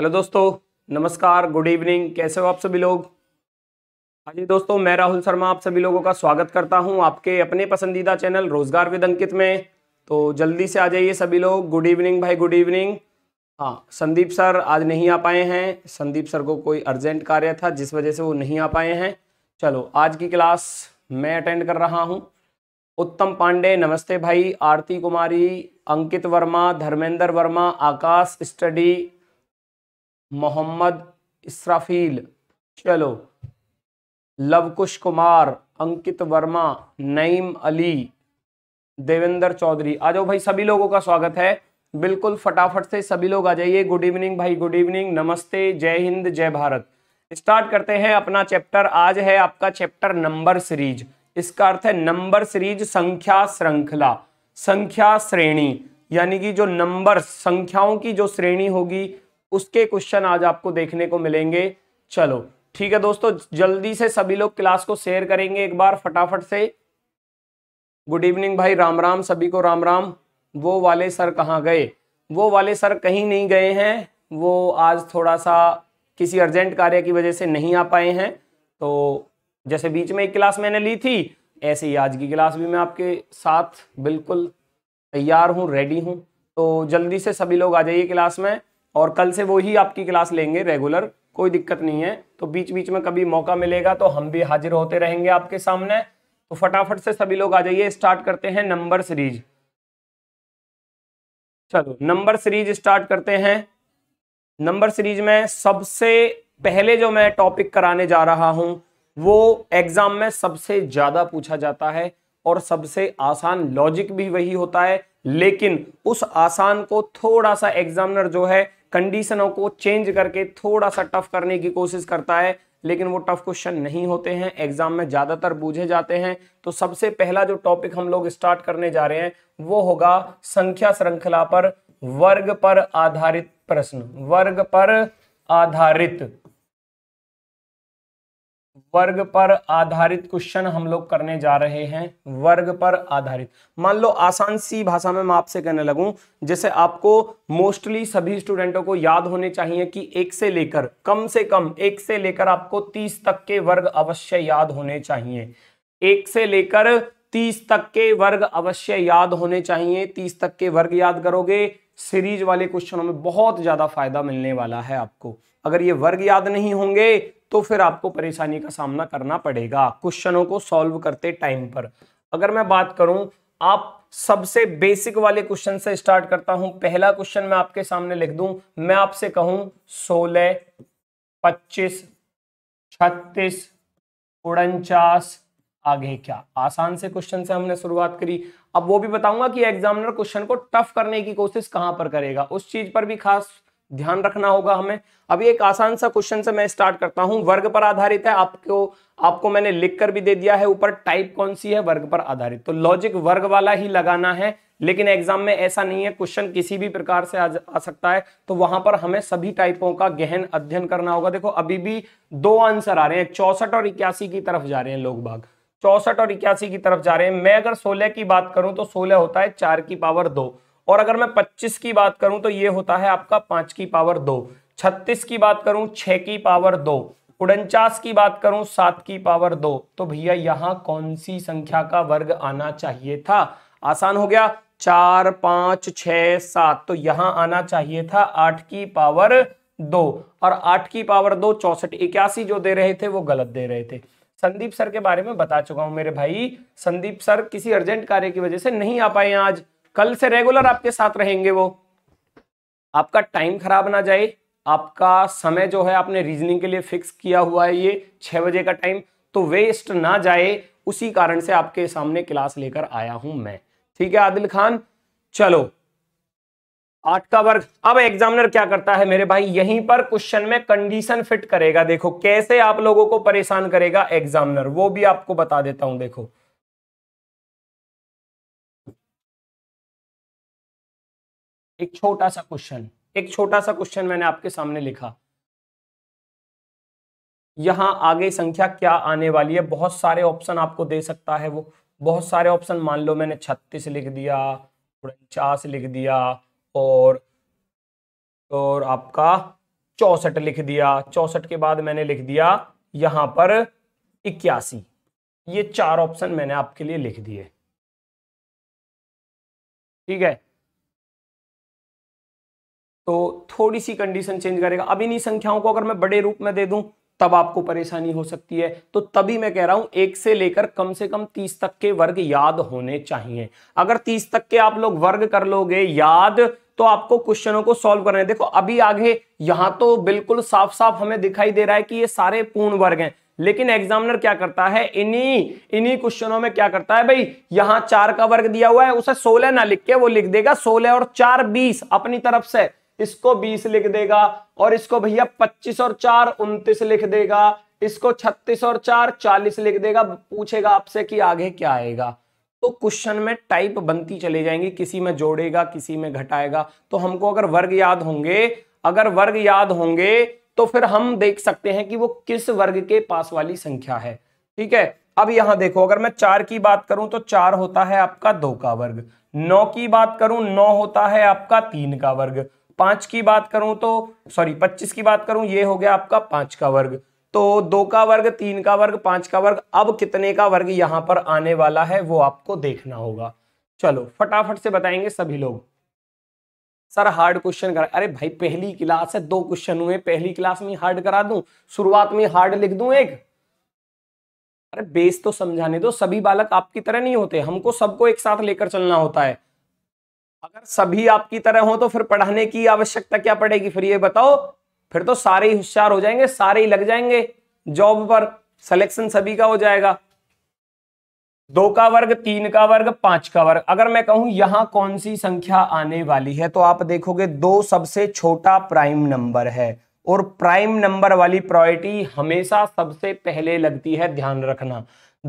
hello दोस्तों नमस्कार good evening कैसे हो आप सभी लोग हाँ जी दोस्तों मैं राहुल शर्मा आप सभी लोगों का स्वागत करता हूं आपके अपने पसंदीदा चैनल रोजगार विद अंकित में तो जल्दी से आ जाइए सभी लोग गुड इवनिंग भाई गुड इवनिंग हाँ संदीप सर आज नहीं आ पाए हैं संदीप सर को कोई अर्जेंट कार्य था जिस वजह से वो नहीं आ पाए हैं चलो आज की क्लास मैं अटेंड कर रहा हूँ उत्तम पांडे नमस्ते भाई आरती कुमारी अंकित वर्मा धर्मेंद्र वर्मा आकाश स्टडी मोहम्मद इसराफील चलो लवकुश कुमार अंकित वर्मा नईम अली देवेंद्र चौधरी आ जाओ भाई सभी लोगों का स्वागत है बिल्कुल फटाफट से सभी लोग आ जाइए गुड इवनिंग भाई गुड इवनिंग नमस्ते जय हिंद जय भारत स्टार्ट करते हैं अपना चैप्टर आज है आपका चैप्टर नंबर सीरीज इसका अर्थ है नंबर सीरीज संख्या श्रृंखला संख्या श्रेणी यानी कि जो नंबर संख्याओं की जो श्रेणी होगी उसके क्वेश्चन आज आपको देखने को मिलेंगे चलो ठीक है दोस्तों जल्दी से सभी लोग क्लास को शेयर करेंगे एक बार फटाफट से गुड इवनिंग भाई राम राम सभी को राम राम वो वाले सर कहाँ गए वो वाले सर कहीं नहीं गए हैं वो आज थोड़ा सा किसी अर्जेंट कार्य की वजह से नहीं आ पाए हैं तो जैसे बीच में एक क्लास मैंने ली थी ऐसे ही आज की क्लास भी मैं आपके साथ बिल्कुल तैयार हूँ रेडी हूँ तो जल्दी से सभी लोग आ जाइए क्लास में और कल से वो ही आपकी क्लास लेंगे रेगुलर कोई दिक्कत नहीं है तो बीच बीच में कभी मौका मिलेगा तो हम भी हाजिर होते रहेंगे आपके सामने तो फटाफट से सभी लोग आ जाइए स्टार्ट करते हैं नंबर सीरीज चलो नंबर सीरीज स्टार्ट करते हैं नंबर सीरीज में सबसे पहले जो मैं टॉपिक कराने जा रहा हूं वो एग्जाम में सबसे ज्यादा पूछा जाता है और सबसे आसान लॉजिक भी वही होता है लेकिन उस आसान को थोड़ा सा एग्जामिनर जो है कंडीशनों को चेंज करके थोड़ा सा टफ करने की कोशिश करता है लेकिन वो टफ क्वेश्चन नहीं होते हैं एग्जाम में ज़्यादातर बूझे जाते हैं तो सबसे पहला जो टॉपिक हम लोग स्टार्ट करने जा रहे हैं वो होगा संख्या श्रृंखला पर वर्ग पर आधारित प्रश्न वर्ग पर आधारित वर्ग पर आधारित क्वेश्चन हम लोग करने जा रहे हैं वर्ग पर आधारित मान लो आसान सी भाषा में मैं आपसे कहने लगूं जैसे आपको मोस्टली सभी स्टूडेंटों को याद होने चाहिए कि एक से लेकर कम से कम एक से लेकर आपको तीस तक के वर्ग अवश्य याद होने चाहिए एक से लेकर तीस तक के वर्ग अवश्य याद होने चाहिए तीस तक के वर्ग याद करोगे सीरीज वाले क्वेश्चनों में बहुत ज्यादा फायदा मिलने वाला है आपको अगर ये वर्ग याद नहीं होंगे तो फिर आपको परेशानी का सामना करना पड़ेगा क्वेश्चनों को सॉल्व करते टाइम पर अगर मैं बात करूं आप सबसे बेसिक वाले क्वेश्चन से स्टार्ट करता हूं पहला क्वेश्चन मैं आपके सामने लिख दूं मैं आपसे कहूं सोलह पच्चीस छत्तीस उनचास आगे क्या आसान से क्वेश्चन से हमने शुरुआत करी अब वो भी बताऊंगा कि एग्जामिनर क्वेश्चन को टफ करने की कोशिश कहां पर करेगा उस चीज पर भी खास ध्यान रखना होगा हमें अभी एक आसान सा क्वेश्चन से मैं स्टार्ट करता हूं वर्ग पर आधारित है आपको आपको मैंने लिख कर भी दे दिया है ऊपर टाइप कौन सी है वर्ग पर आधारित तो लॉजिक वर्ग वाला ही लगाना है लेकिन एग्जाम में ऐसा नहीं है क्वेश्चन किसी भी प्रकार से आ, आ सकता है तो वहां पर हमें सभी टाइपों का गहन अध्ययन करना होगा देखो अभी भी दो आंसर आ रहे हैं चौसठ और इक्यासी की तरफ जा रहे हैं लोग भाग चौसठ और इक्यासी की तरफ जा रहे हैं मैं अगर सोलह की बात करूं तो सोलह होता है चार की पावर दो और अगर मैं पच्चीस की बात करूं तो ये होता है आपका पांच की पावर दो छत्तीस की बात करूं छह की पावर दो उनचास की बात करूं सात की पावर दो तो भैया यहां कौन सी संख्या का वर्ग आना चाहिए था आसान हो गया चार पांच छ सात तो यहां आना चाहिए था आठ की पावर दो और आठ की पावर दो चौसठ इक्यासी जो दे रहे थे वो गलत दे रहे थे संदीप सर के बारे में बता चुका हूं मेरे भाई संदीप सर किसी अर्जेंट कार्य की वजह से नहीं आ पाए आज कल से रेगुलर आपके साथ रहेंगे वो आपका टाइम खराब ना जाए आपका समय जो है आपने रीजनिंग के लिए फिक्स किया हुआ है ये छह बजे का टाइम तो वेस्ट ना जाए उसी कारण से आपके सामने क्लास लेकर आया हूं मैं ठीक है आदिल खान चलो आठ का वर्ग अब एग्जामिनर क्या करता है मेरे भाई यहीं पर क्वेश्चन में कंडीशन फिट करेगा देखो कैसे आप लोगों को परेशान करेगा एग्जामिनर वो भी आपको बता देता हूं देखो एक छोटा सा क्वेश्चन एक छोटा सा क्वेश्चन मैंने आपके सामने लिखा यहां आगे संख्या क्या आने वाली है बहुत सारे ऑप्शन आपको दे सकता है वो बहुत सारे ऑप्शन मान लो मैंने छत्तीस लिख दिया उनचास लिख दिया और और आपका चौसठ लिख दिया चौसठ के बाद मैंने लिख दिया यहां पर इक्यासी ये चार ऑप्शन मैंने आपके लिए लिख दिए ठीक है तो थोड़ी सी कंडीशन चेंज करेगा अब इन्हीं संख्याओं को अगर मैं बड़े रूप में दे दूं तब आपको परेशानी हो सकती है तो तभी मैं कह रहा हूं एक से लेकर कम से कम तीस तक के वर्ग याद होने चाहिए अगर तीस तक के आप लोग वर्ग कर लोगे याद तो आपको क्वेश्चनों को सॉल्व करना है देखो अभी आगे यहां तो बिल्कुल साफ साफ हमें दिखाई दे रहा है कि ये सारे पूर्ण वर्ग हैं लेकिन एग्जामिनर क्या करता है इन्हीं इन्हीं क्वेश्चनों में क्या करता है भाई यहां चार का वर्ग दिया हुआ है उसे सोलह ना लिख के वो लिख देगा सोलह और चार बीस अपनी तरफ से इसको बीस लिख देगा और इसको भैया पच्चीस और चार उन्तीस लिख देगा इसको छत्तीस और चार चालीस लिख देगा पूछेगा आपसे कि आगे क्या आएगा तो क्वेश्चन में टाइप बनती चले जाएंगी किसी में जोड़ेगा किसी में घटाएगा तो हमको अगर वर्ग याद होंगे अगर वर्ग याद होंगे तो फिर हम देख सकते हैं कि वो किस वर्ग के पास वाली संख्या है ठीक है अब यहां देखो अगर मैं चार की बात करूं तो चार होता है आपका दो का वर्ग नौ की बात करूं नौ होता है आपका तीन का वर्ग पांच की बात करूं तो सॉरी पच्चीस की बात करूं ये हो गया आपका पांच का वर्ग तो दो का वर्ग तीन का वर्ग पांच का वर्ग अब कितने का वर्ग यहां पर आने वाला है वो आपको देखना होगा चलो फटाफट से बताएंगे सभी लोग सर हार्ड क्वेश्चन करा अरे भाई पहली क्लास है दो क्वेश्चन हुए पहली क्लास में हार्ड करा दूं शुरुआत में हार्ड लिख दूं एक अरे बेस तो समझाने दो सभी बालक आपकी तरह नहीं होते हमको सबको एक साथ लेकर चलना होता है अगर सभी आपकी तरह हो तो फिर पढ़ाने की आवश्यकता क्या पड़ेगी फिर ये बताओ फिर तो सारे ही होशियार हो जाएंगे सारे ही लग जाएंगे जॉब पर सिलेक्शन सभी का हो जाएगा दो का वर्ग तीन का वर्ग पांच का वर्ग अगर मैं कहूं यहां कौन सी संख्या आने वाली है तो आप देखोगे दो सबसे छोटा प्राइम नंबर है और प्राइम नंबर वाली प्रायोरिटी हमेशा सबसे पहले लगती है ध्यान रखना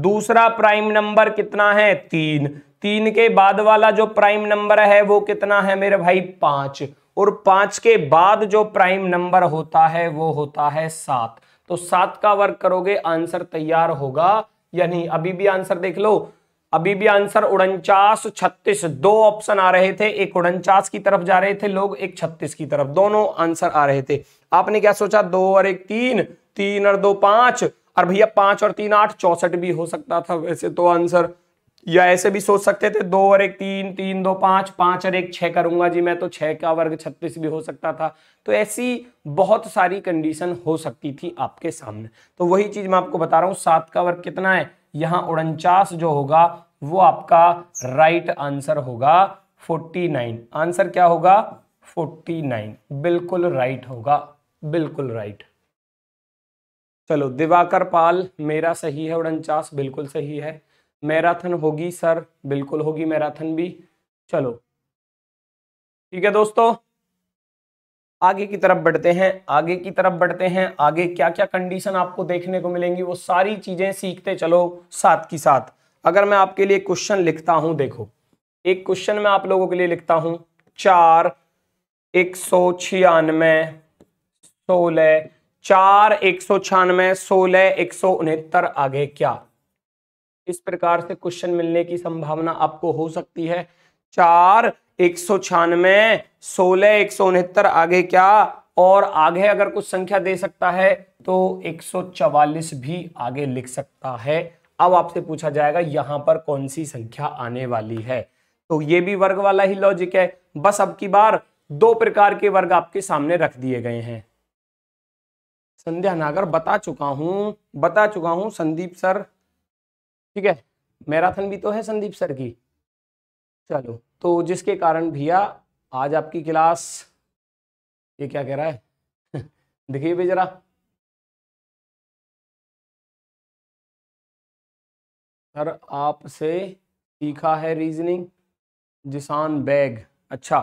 दूसरा प्राइम नंबर कितना है तीन तीन के बाद वाला जो प्राइम नंबर है वो कितना है मेरे भाई पांच और पांच के बाद जो प्राइम नंबर होता है वो होता है सात तो सात का वर्क करोगे आंसर तैयार होगा या नहीं अभी भी आंसर देख लो अभी भी आंसर उनचास छत्तीस दो ऑप्शन आ रहे थे एक उनचास की तरफ जा रहे थे लोग एक छत्तीस की तरफ दोनों आंसर आ रहे थे आपने क्या सोचा दो और एक तीन तीन और दो पांच और भैया पांच और तीन आठ चौसठ भी हो सकता था वैसे तो आंसर या ऐसे भी सोच सकते थे दो और एक तीन तीन दो पांच पांच और एक छह करूंगा जी मैं तो छह का वर्ग छत्तीस भी हो सकता था तो ऐसी बहुत सारी कंडीशन हो सकती थी आपके सामने तो वही चीज मैं आपको बता रहा हूं सात का वर्ग कितना है यहां उनचास जो होगा वो आपका राइट आंसर होगा फोर्टी नाइन आंसर क्या होगा फोर्टी नाइन बिल्कुल राइट होगा बिल्कुल राइट चलो दिवाकर पाल मेरा सही है उनचास बिल्कुल सही है मैराथन होगी सर बिल्कुल होगी मैराथन भी चलो ठीक है दोस्तों आगे की तरफ बढ़ते हैं आगे की तरफ बढ़ते हैं आगे क्या क्या कंडीशन आपको देखने को मिलेंगी वो सारी चीजें सीखते चलो साथ की साथ अगर मैं आपके लिए क्वेश्चन लिखता हूं देखो एक क्वेश्चन मैं आप लोगों के लिए लिखता हूं चार एक सौ छियानवे सोलह चार एक सौ छियानवे सोलह एक सौ उनहत्तर आगे क्या इस प्रकार से क्वेश्चन मिलने की संभावना आपको हो सकती है चार एक सौ छियानवे सोलह एक सौ उनहत्तर आगे क्या और आगे अगर कुछ संख्या दे सकता है तो एक सौ चवालीस भी आगे लिख सकता है अब आपसे पूछा जाएगा यहां पर कौन सी संख्या आने वाली है तो ये भी वर्ग वाला ही लॉजिक है बस अब की बार दो प्रकार के वर्ग आपके सामने रख दिए गए हैं संध्या नागर बता चुका हूं बता चुका हूं संदीप सर ठीक है मैराथन भी तो है संदीप सर की चलो तो जिसके कारण भैया आज आपकी क्लास ये क्या कह रहा है देखिए भाई जरा सर आपसे सीखा है रीजनिंग जिसान बैग अच्छा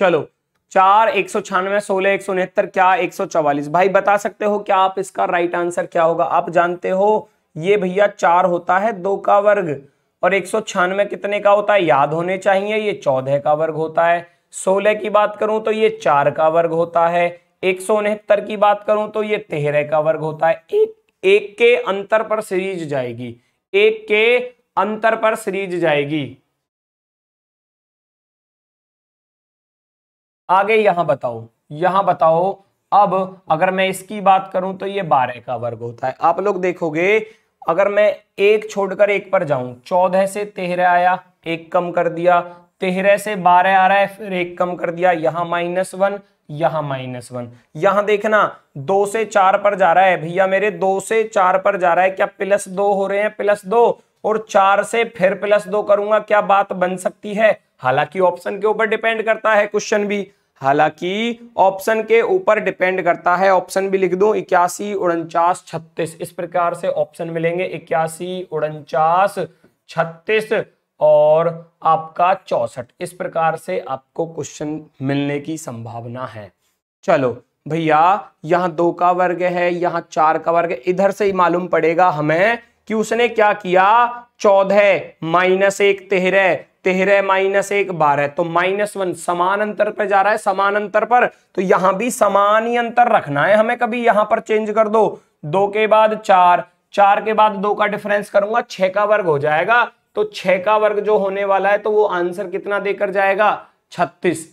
चलो चार एक सौ छियानवे सोलह एक सौ उनहत्तर क्या एक सौ चवालीस भाई बता सकते हो क्या आप इसका राइट आंसर क्या होगा आप जानते हो ये भैया चार होता है दो का वर्ग और एक सौ छियानवे कितने का होता है याद होने चाहिए ये चौदह का वर्ग होता है सोलह की बात करूं तो ये चार का वर्ग होता है एक सौ उनहत्तर की बात करूं तो ये तेरह का वर्ग होता है एक एक के अंतर पर सीरीज जाएगी एक के अंतर पर सीरीज जाएगी आगे यहां बताओ यहां बताओ अब अगर मैं इसकी बात करूं तो ये बारह का वर्ग होता है आप लोग देखोगे अगर मैं एक छोड़कर एक पर जाऊं चौदह से तेरह आया एक कम कर दिया तेरह से बारह आ रहा है फिर एक कम कर दिया यहां माइनस वन यहां माइनस वन यहां देखना दो से चार पर जा रहा है भैया मेरे दो से चार पर जा रहा है क्या प्लस दो हो रहे हैं प्लस दो और चार से फिर प्लस दो करूंगा क्या बात बन सकती है हालांकि ऑप्शन के ऊपर डिपेंड करता है क्वेश्चन भी हालांकि ऑप्शन के ऊपर डिपेंड करता है ऑप्शन भी लिख दो इक्यासी उनचास छत्तीस इस प्रकार से ऑप्शन मिलेंगे इक्यासी उनचास छत्तीस और आपका चौसठ इस प्रकार से आपको क्वेश्चन मिलने की संभावना है चलो भैया यहाँ दो का वर्ग है यहाँ चार का वर्ग इधर से ही मालूम पड़ेगा हमें कि उसने क्या किया चौदह माइनस एक तेरह तेरह माइनस एक बारह तो माइनस वन समान अंतर पर जा रहा है समान अंतर पर तो यहां भी समान ही अंतर रखना है हमें कभी यहां पर चेंज कर दो दो के बाद चार चार के बाद दो का डिफरेंस करूंगा छह का वर्ग हो जाएगा तो छह का वर्ग जो होने वाला है तो वो आंसर कितना देकर जाएगा छत्तीस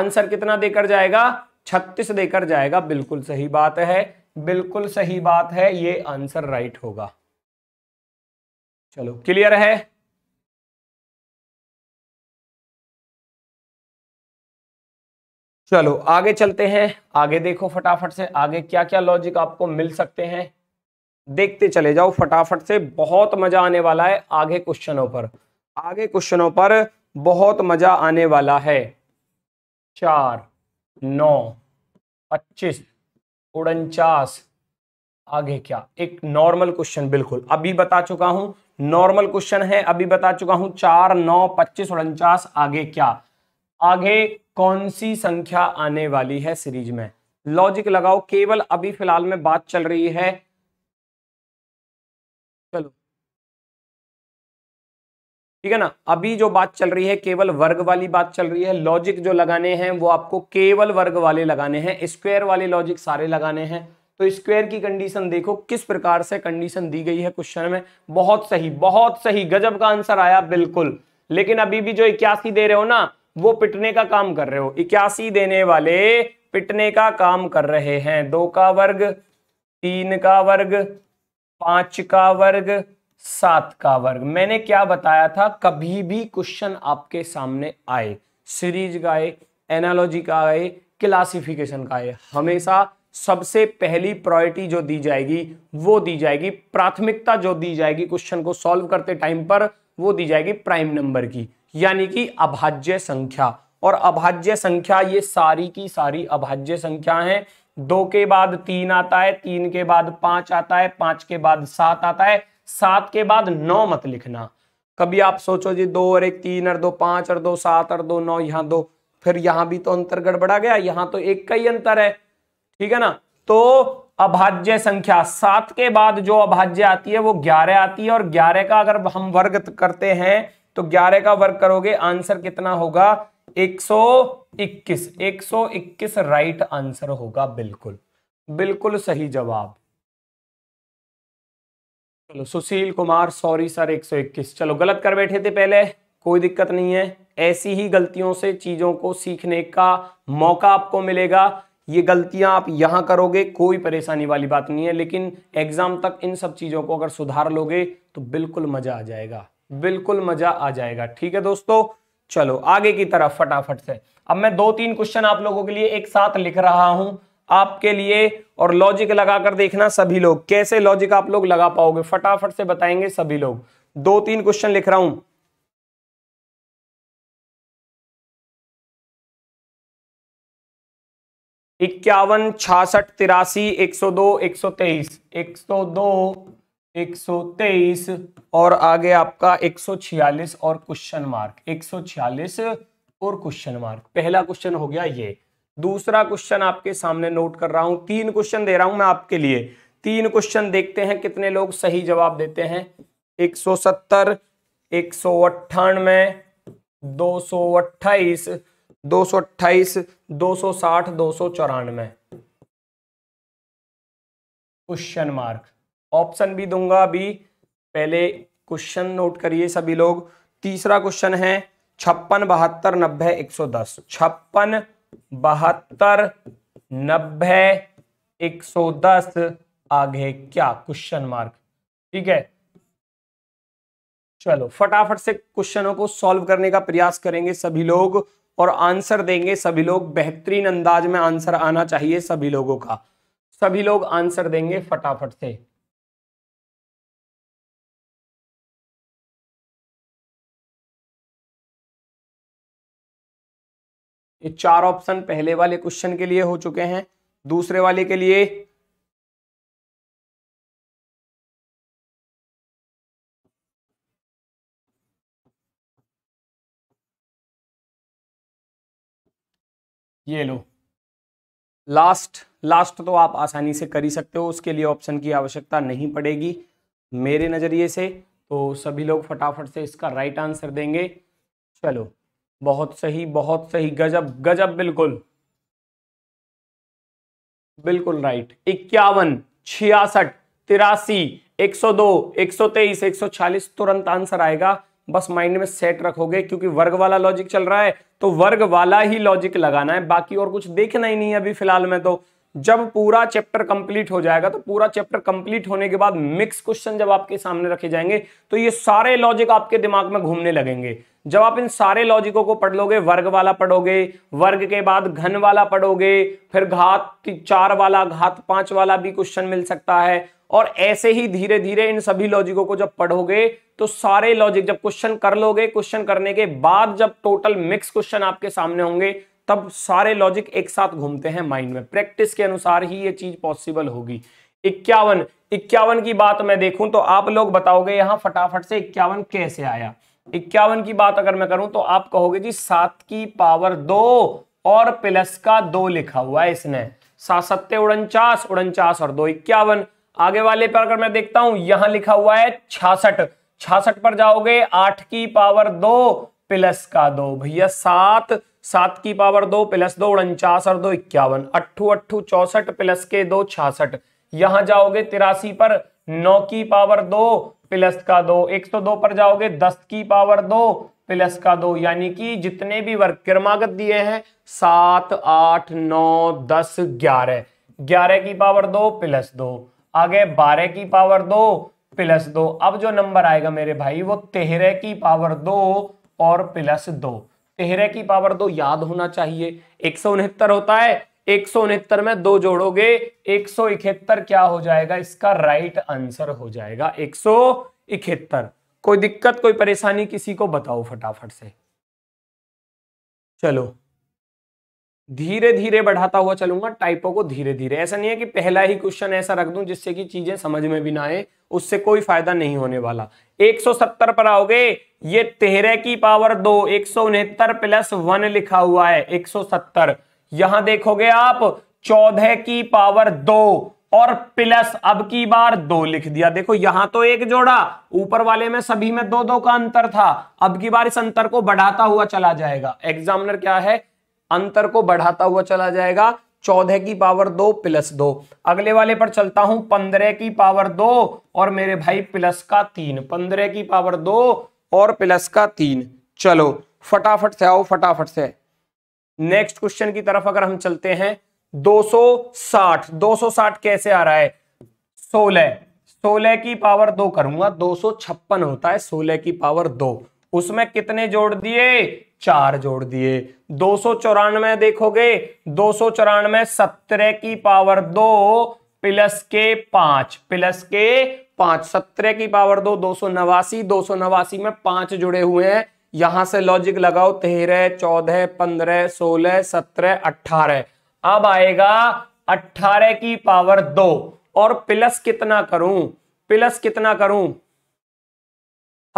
आंसर कितना देकर जाएगा छत्तीस देकर जाएगा बिल्कुल सही बात है बिल्कुल सही बात है ये आंसर राइट होगा चलो क्लियर है चलो आगे चलते हैं आगे देखो फटाफट से आगे क्या क्या लॉजिक आपको मिल सकते हैं देखते चले जाओ फटाफट से बहुत मजा आने वाला है आगे क्वेश्चनों पर आगे क्वेश्चनों पर बहुत मजा आने वाला है चार नौ पच्चीस उनचास आगे क्या एक नॉर्मल क्वेश्चन बिल्कुल अभी बता चुका हूं नॉर्मल क्वेश्चन है अभी बता चुका हूं चार नौ पच्चीस उनचास आगे क्या आगे कौन सी संख्या आने वाली है सीरीज में लॉजिक लगाओ केवल अभी फिलहाल में बात चल रही है चलो ठीक है ना अभी जो बात चल रही है केवल वर्ग वाली बात चल रही है लॉजिक जो लगाने हैं वो आपको केवल वर्ग वाले लगाने हैं स्क्वायर वाले लॉजिक सारे लगाने हैं तो स्क्वायर की कंडीशन देखो किस प्रकार से कंडीशन दी गई है क्वेश्चन में बहुत सही बहुत सही गजब का आंसर आया बिल्कुल लेकिन अभी भी जो इक्यासी दे रहे हो ना वो पिटने का काम कर रहे हो इक्यासी देने वाले पिटने का काम कर रहे हैं दो का वर्ग तीन का वर्ग पांच का वर्ग सात का वर्ग मैंने क्या बताया था कभी भी क्वेश्चन आपके सामने आए सीरीज का आए एनालॉजी का आए क्लासिफिकेशन का आए हमेशा सबसे पहली प्रायोरिटी जो दी जाएगी वो दी जाएगी प्राथमिकता जो दी जाएगी क्वेश्चन को सॉल्व करते टाइम पर वो दी जाएगी प्राइम नंबर की यानी कि अभाज्य संख्या और अभाज्य संख्या ये सारी की सारी अभाज्य संख्या है दो के बाद तीन आता है तीन के बाद पांच आता है पांच के बाद सात आता है सात के बाद नौ मत लिखना कभी आप सोचो जी दो और एक तीन और दो पांच और दो सात और दो नौ यहां दो फिर यहां भी तो अंतर गड़बड़ा गया यहां तो एक का ही अंतर है ठीक है ना तो अभाज्य संख्या सात के बाद जो अभाज्य आती है वो ग्यारह आती है और ग्यारह का अगर हम वर्ग करते हैं तो 11 का वर्क करोगे आंसर कितना होगा 121 121 राइट आंसर होगा बिल्कुल बिल्कुल सही जवाब चलो सुशील कुमार सॉरी सर 121 चलो गलत कर बैठे थे पहले कोई दिक्कत नहीं है ऐसी ही गलतियों से चीजों को सीखने का मौका आपको मिलेगा ये गलतियां आप यहां करोगे कोई परेशानी वाली बात नहीं है लेकिन एग्जाम तक इन सब चीजों को अगर सुधार लोगे तो बिल्कुल मजा आ जाएगा बिल्कुल मजा आ जाएगा ठीक है दोस्तों चलो आगे की तरफ फटाफट से अब मैं दो तीन क्वेश्चन आप लोगों के लिए एक साथ लिख रहा हूं आपके लिए और लॉजिक लगाकर देखना सभी लोग कैसे लॉजिक आप लोग लगा पाओगे फटाफट से बताएंगे सभी लोग दो तीन क्वेश्चन लिख रहा हूं इक्यावन छियासठ तिरासी एक सौ दो एक सौ तेईस एक सौ दो 123 और आगे आपका 146 और क्वेश्चन मार्क 146 और क्वेश्चन मार्क पहला क्वेश्चन हो गया ये दूसरा क्वेश्चन आपके सामने नोट कर रहा हूं तीन क्वेश्चन दे रहा हूं मैं आपके लिए तीन क्वेश्चन देखते हैं कितने लोग सही जवाब देते हैं 170 एक सौ अट्ठानवे दो सौ अट्ठाईस दो सौ अट्ठाईस दो सौ साठ दो सौ चौरानवे क्वेश्चन मार्क ऑप्शन भी दूंगा अभी पहले क्वेश्चन नोट करिए सभी लोग तीसरा क्वेश्चन है छप्पन बहत्तर नब्बे एक सौ दस छप्पन बहत्तर नब्बे एक सौ दस आगे क्या क्वेश्चन मार्क ठीक है चलो फटाफट से क्वेश्चनों को सॉल्व करने का प्रयास करेंगे सभी लोग और आंसर देंगे सभी लोग बेहतरीन अंदाज में आंसर आना चाहिए सभी लोगों का सभी लोग आंसर देंगे फटाफट से ये चार ऑप्शन पहले वाले क्वेश्चन के लिए हो चुके हैं दूसरे वाले के लिए ये लो लास्ट लास्ट तो आप आसानी से कर ही सकते हो उसके लिए ऑप्शन की आवश्यकता नहीं पड़ेगी मेरे नज़रिए से तो सभी लोग फटाफट से इसका राइट आंसर देंगे चलो बहुत सही बहुत सही गजब गजब बिल्कुल बिल्कुल राइट इक्यावन छियासठ तिरासी एक सौ दो एक सौ तेईस एक सौ छियालीस तुरंत आंसर आएगा बस माइंड में सेट रखोगे क्योंकि वर्ग वाला लॉजिक चल रहा है तो वर्ग वाला ही लॉजिक लगाना है बाकी और कुछ देखना ही नहीं है अभी फिलहाल में तो जब पूरा चैप्टर कंप्लीट हो जाएगा तो पूरा चैप्टर कंप्लीट होने के बाद मिक्स क्वेश्चन जब आपके सामने रखे जाएंगे तो ये सारे लॉजिक आपके दिमाग में घूमने लगेंगे जब आप इन सारे लॉजिकों को पढ़ लोगे वर्ग वाला पढ़ोगे वर्ग के बाद घन वाला पढ़ोगे फिर घात चार वाला घात पांच वाला भी क्वेश्चन मिल सकता है और ऐसे ही धीरे धीरे इन सभी लॉजिकों को जब पढ़ोगे तो सारे लॉजिक जब क्वेश्चन कर लोगे क्वेश्चन करने के बाद जब टोटल मिक्स क्वेश्चन आपके सामने होंगे तब सारे लॉजिक एक साथ घूमते हैं माइंड में प्रैक्टिस के अनुसार ही ये चीज पॉसिबल होगी इक्यावन इक्यावन की बात मैं देखूं तो आप लोग बताओगे यहां फटाफट से इक्यावन कैसे आया इक्यावन की बात अगर मैं करूं तो आप कहोगे जी सात की पावर दो और प्लस का दो लिखा हुआ है इसने सात सत्य उड़नचास उड़नचास और दो इक्यावन आगे वाले पर अगर मैं देखता हूं यहां लिखा हुआ है छियासठ छियासठ पर जाओगे आठ की पावर दो प्लस का दो भैया सात सात की पावर दो प्लस दो उनचास और दो इक्यावन अट्ठू अट्ठू चौसठ प्लस के दो छियासठ यहां जाओगे तिरासी पर नौ की पावर दो प्लस का दो एक सौ दो पर जाओगे दस की पावर दो प्लस का दो यानी कि जितने भी वर्ग क्रमागत दिए हैं सात आठ नौ दस ग्यारह ग्यारह की पावर दो प्लस दो आगे बारह की पावर दो प्लस दो अब जो नंबर आएगा मेरे भाई वो तेरह की पावर दो और प्लस दो तेरह की पावर दो याद होना चाहिए एक सौ उनहत्तर होता है एक सौ उनहत्तर में दो जोड़ोगे एक सौ इकहत्तर क्या हो जाएगा इसका राइट आंसर हो जाएगा एक सौ इकहत्तर कोई दिक्कत कोई परेशानी किसी को बताओ फटाफट से चलो धीरे धीरे बढ़ाता हुआ चलूंगा टाइपों को धीरे धीरे ऐसा नहीं है कि पहला ही क्वेश्चन ऐसा रख दूं जिससे कि चीजें समझ में भी ना आए उससे कोई फायदा नहीं होने वाला 170 पर आओगे ये तेरह की पावर दो एक प्लस वन लिखा हुआ है 170 यहां देखोगे आप चौदह की पावर दो और प्लस अब की बार दो लिख दिया देखो यहां तो एक जोड़ा ऊपर वाले में सभी में दो दो का अंतर था अब की बार इस अंतर को बढ़ाता हुआ चला जाएगा एग्जामिनर क्या है अंतर को बढ़ाता हुआ चला जाएगा चौदह की पावर दो प्लस दो अगले वाले पर चलता हूं पंद्रह की पावर दो और मेरे भाई प्लस का तीन पंद्रह की पावर दो और प्लस का तीन चलो फटाफट से आओ फटाफट से नेक्स्ट क्वेश्चन की तरफ अगर हम चलते हैं 260 260 कैसे आ रहा है सोलह सोलह की पावर दो करूंगा दो होता है सोलह की पावर दो उसमें कितने जोड़ दिए चार जोड़ दिए दो देखोगे दो सौ सत्रह की पावर दो प्लस के पांच प्लस के पांच सत्रह की पावर दो दो सौ नवासी दो सौ नवासी में पांच जुड़े हुए हैं यहां से लॉजिक लगाओ तेरह चौदह पंद्रह सोलह सत्रह अट्ठारह अब आएगा अट्ठारह की पावर दो और प्लस कितना करूं प्लस कितना करूं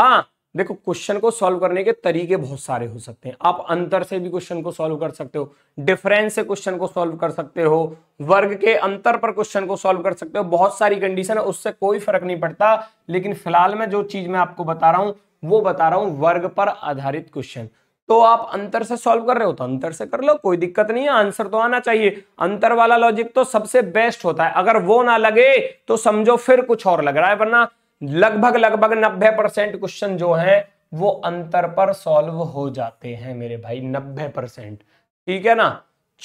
हाँ देखो क्वेश्चन को सॉल्व करने के तरीके बहुत सारे हो सकते हैं आप अंतर से भी क्वेश्चन को सॉल्व कर सकते हो डिफरेंस से क्वेश्चन को सॉल्व कर सकते हो वर्ग के अंतर पर क्वेश्चन को सॉल्व कर सकते हो बहुत सारी कंडीशन है उससे कोई फर्क नहीं पड़ता लेकिन फिलहाल में जो चीज मैं आपको बता रहा हूं वो बता रहा हूं वर्ग पर आधारित क्वेश्चन तो आप अंतर से सॉल्व कर रहे हो तो अंतर से कर लो कोई दिक्कत नहीं है आंसर तो आना चाहिए अंतर वाला लॉजिक तो सबसे बेस्ट होता है अगर वो ना लगे तो समझो फिर कुछ और लग रहा है वरना लगभग लगभग नब्बे परसेंट क्वेश्चन जो है वो अंतर पर सॉल्व हो जाते हैं मेरे भाई नब्बे परसेंट ठीक है ना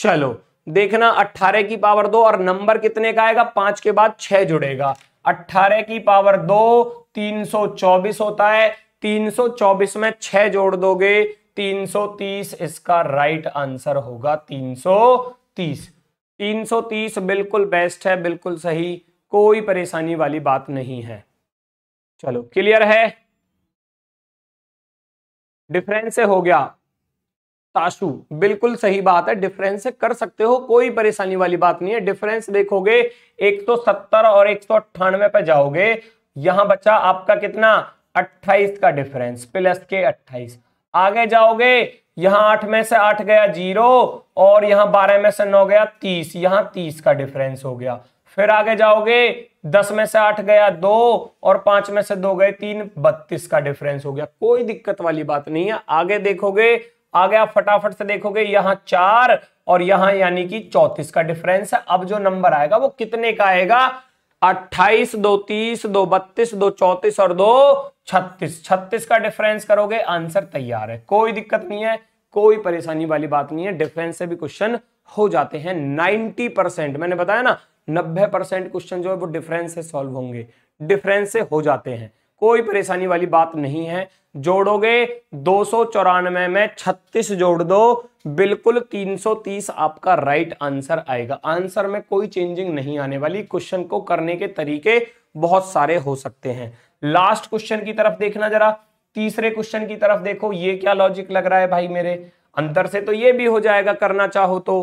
चलो देखना अट्ठारह की पावर दो और नंबर कितने का आएगा पांच के बाद छह जुड़ेगा अट्ठारह की पावर दो तीन सौ चौबीस होता है 324 में छह जोड़ दोगे 330 इसका राइट आंसर होगा 330 330 बिल्कुल बेस्ट है बिल्कुल सही कोई परेशानी वाली बात नहीं है चलो क्लियर है डिफरेंस से हो गया ताशु बिल्कुल सही बात है डिफरेंस से कर सकते हो कोई परेशानी वाली बात नहीं है डिफरेंस देखोगे 170 और एक सौ अट्ठानवे पर जाओगे यहां बच्चा आपका कितना 28 का डिफरेंस प्लस के 28 आगे जाओगे यहां आठ में से आठ गया जीरो और यहां बारह में से नौ गया तीस यहां तीस का डिफरेंस हो गया फिर आगे जाओगे दस में से आठ गया दो और पांच में से दो गए तीन बत्तीस का डिफरेंस हो गया कोई दिक्कत वाली बात नहीं है आगे देखोगे आगे आप फटाफट से देखोगे यहाँ चार और यहाँ यानी कि चौतीस का डिफरेंस है अब जो नंबर आएगा वो कितने का आएगा अट्ठाईस दो तीस दो बत्तीस दो चौतीस और दो छत्तीस छत्तीस का डिफरेंस करोगे आंसर तैयार है कोई दिक्कत नहीं है कोई परेशानी वाली बात नहीं है डिफरेंस से भी क्वेश्चन हो जाते हैं नाइनटी परसेंट मैंने बताया ना नब्बे परसेंट क्वेश्चन जो है वो डिफरेंस से सॉल्व होंगे डिफरेंस से हो जाते हैं कोई परेशानी वाली बात नहीं है जोड़ोगे दो में छत्तीस जोड़ दो बिल्कुल 330 आपका राइट आंसर आएगा आंसर में कोई चेंजिंग नहीं आने वाली क्वेश्चन को करने के तरीके बहुत सारे हो सकते हैं लास्ट क्वेश्चन की तरफ देखना जरा तीसरे क्वेश्चन की तरफ देखो ये क्या लॉजिक लग रहा है भाई मेरे अंदर से तो ये भी हो जाएगा करना चाहो तो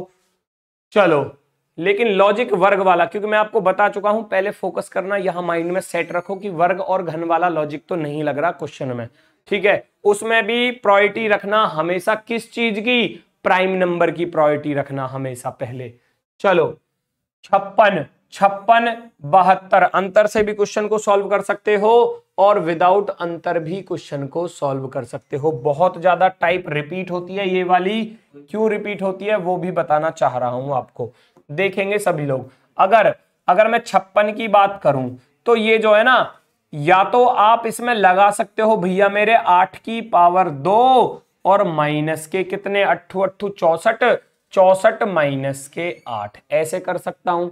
चलो लेकिन लॉजिक वर्ग वाला क्योंकि मैं आपको बता चुका हूं पहले फोकस करना यहां माइंड में सेट रखो कि वर्ग और घन वाला लॉजिक तो नहीं लग रहा क्वेश्चन में ठीक है उसमें भी प्रायोरिटी रखना हमेशा किस चीज की प्राइम नंबर की प्रायोरिटी रखना हमेशा पहले चलो छप्पन छप्पन बहत्तर अंतर से भी क्वेश्चन को सॉल्व कर सकते हो और विदाउट अंतर भी क्वेश्चन को सॉल्व कर सकते हो बहुत ज्यादा टाइप रिपीट होती है ये वाली क्यों रिपीट होती है वो भी बताना चाह रहा हूं आपको देखेंगे सभी लोग अगर अगर मैं छप्पन की बात करूं तो ये जो है ना या तो आप इसमें लगा सकते हो भैया मेरे आठ की पावर दो और माइनस के कितने अट्ठू अट्ठू चौसठ चौसठ माइनस के आठ ऐसे कर सकता हूं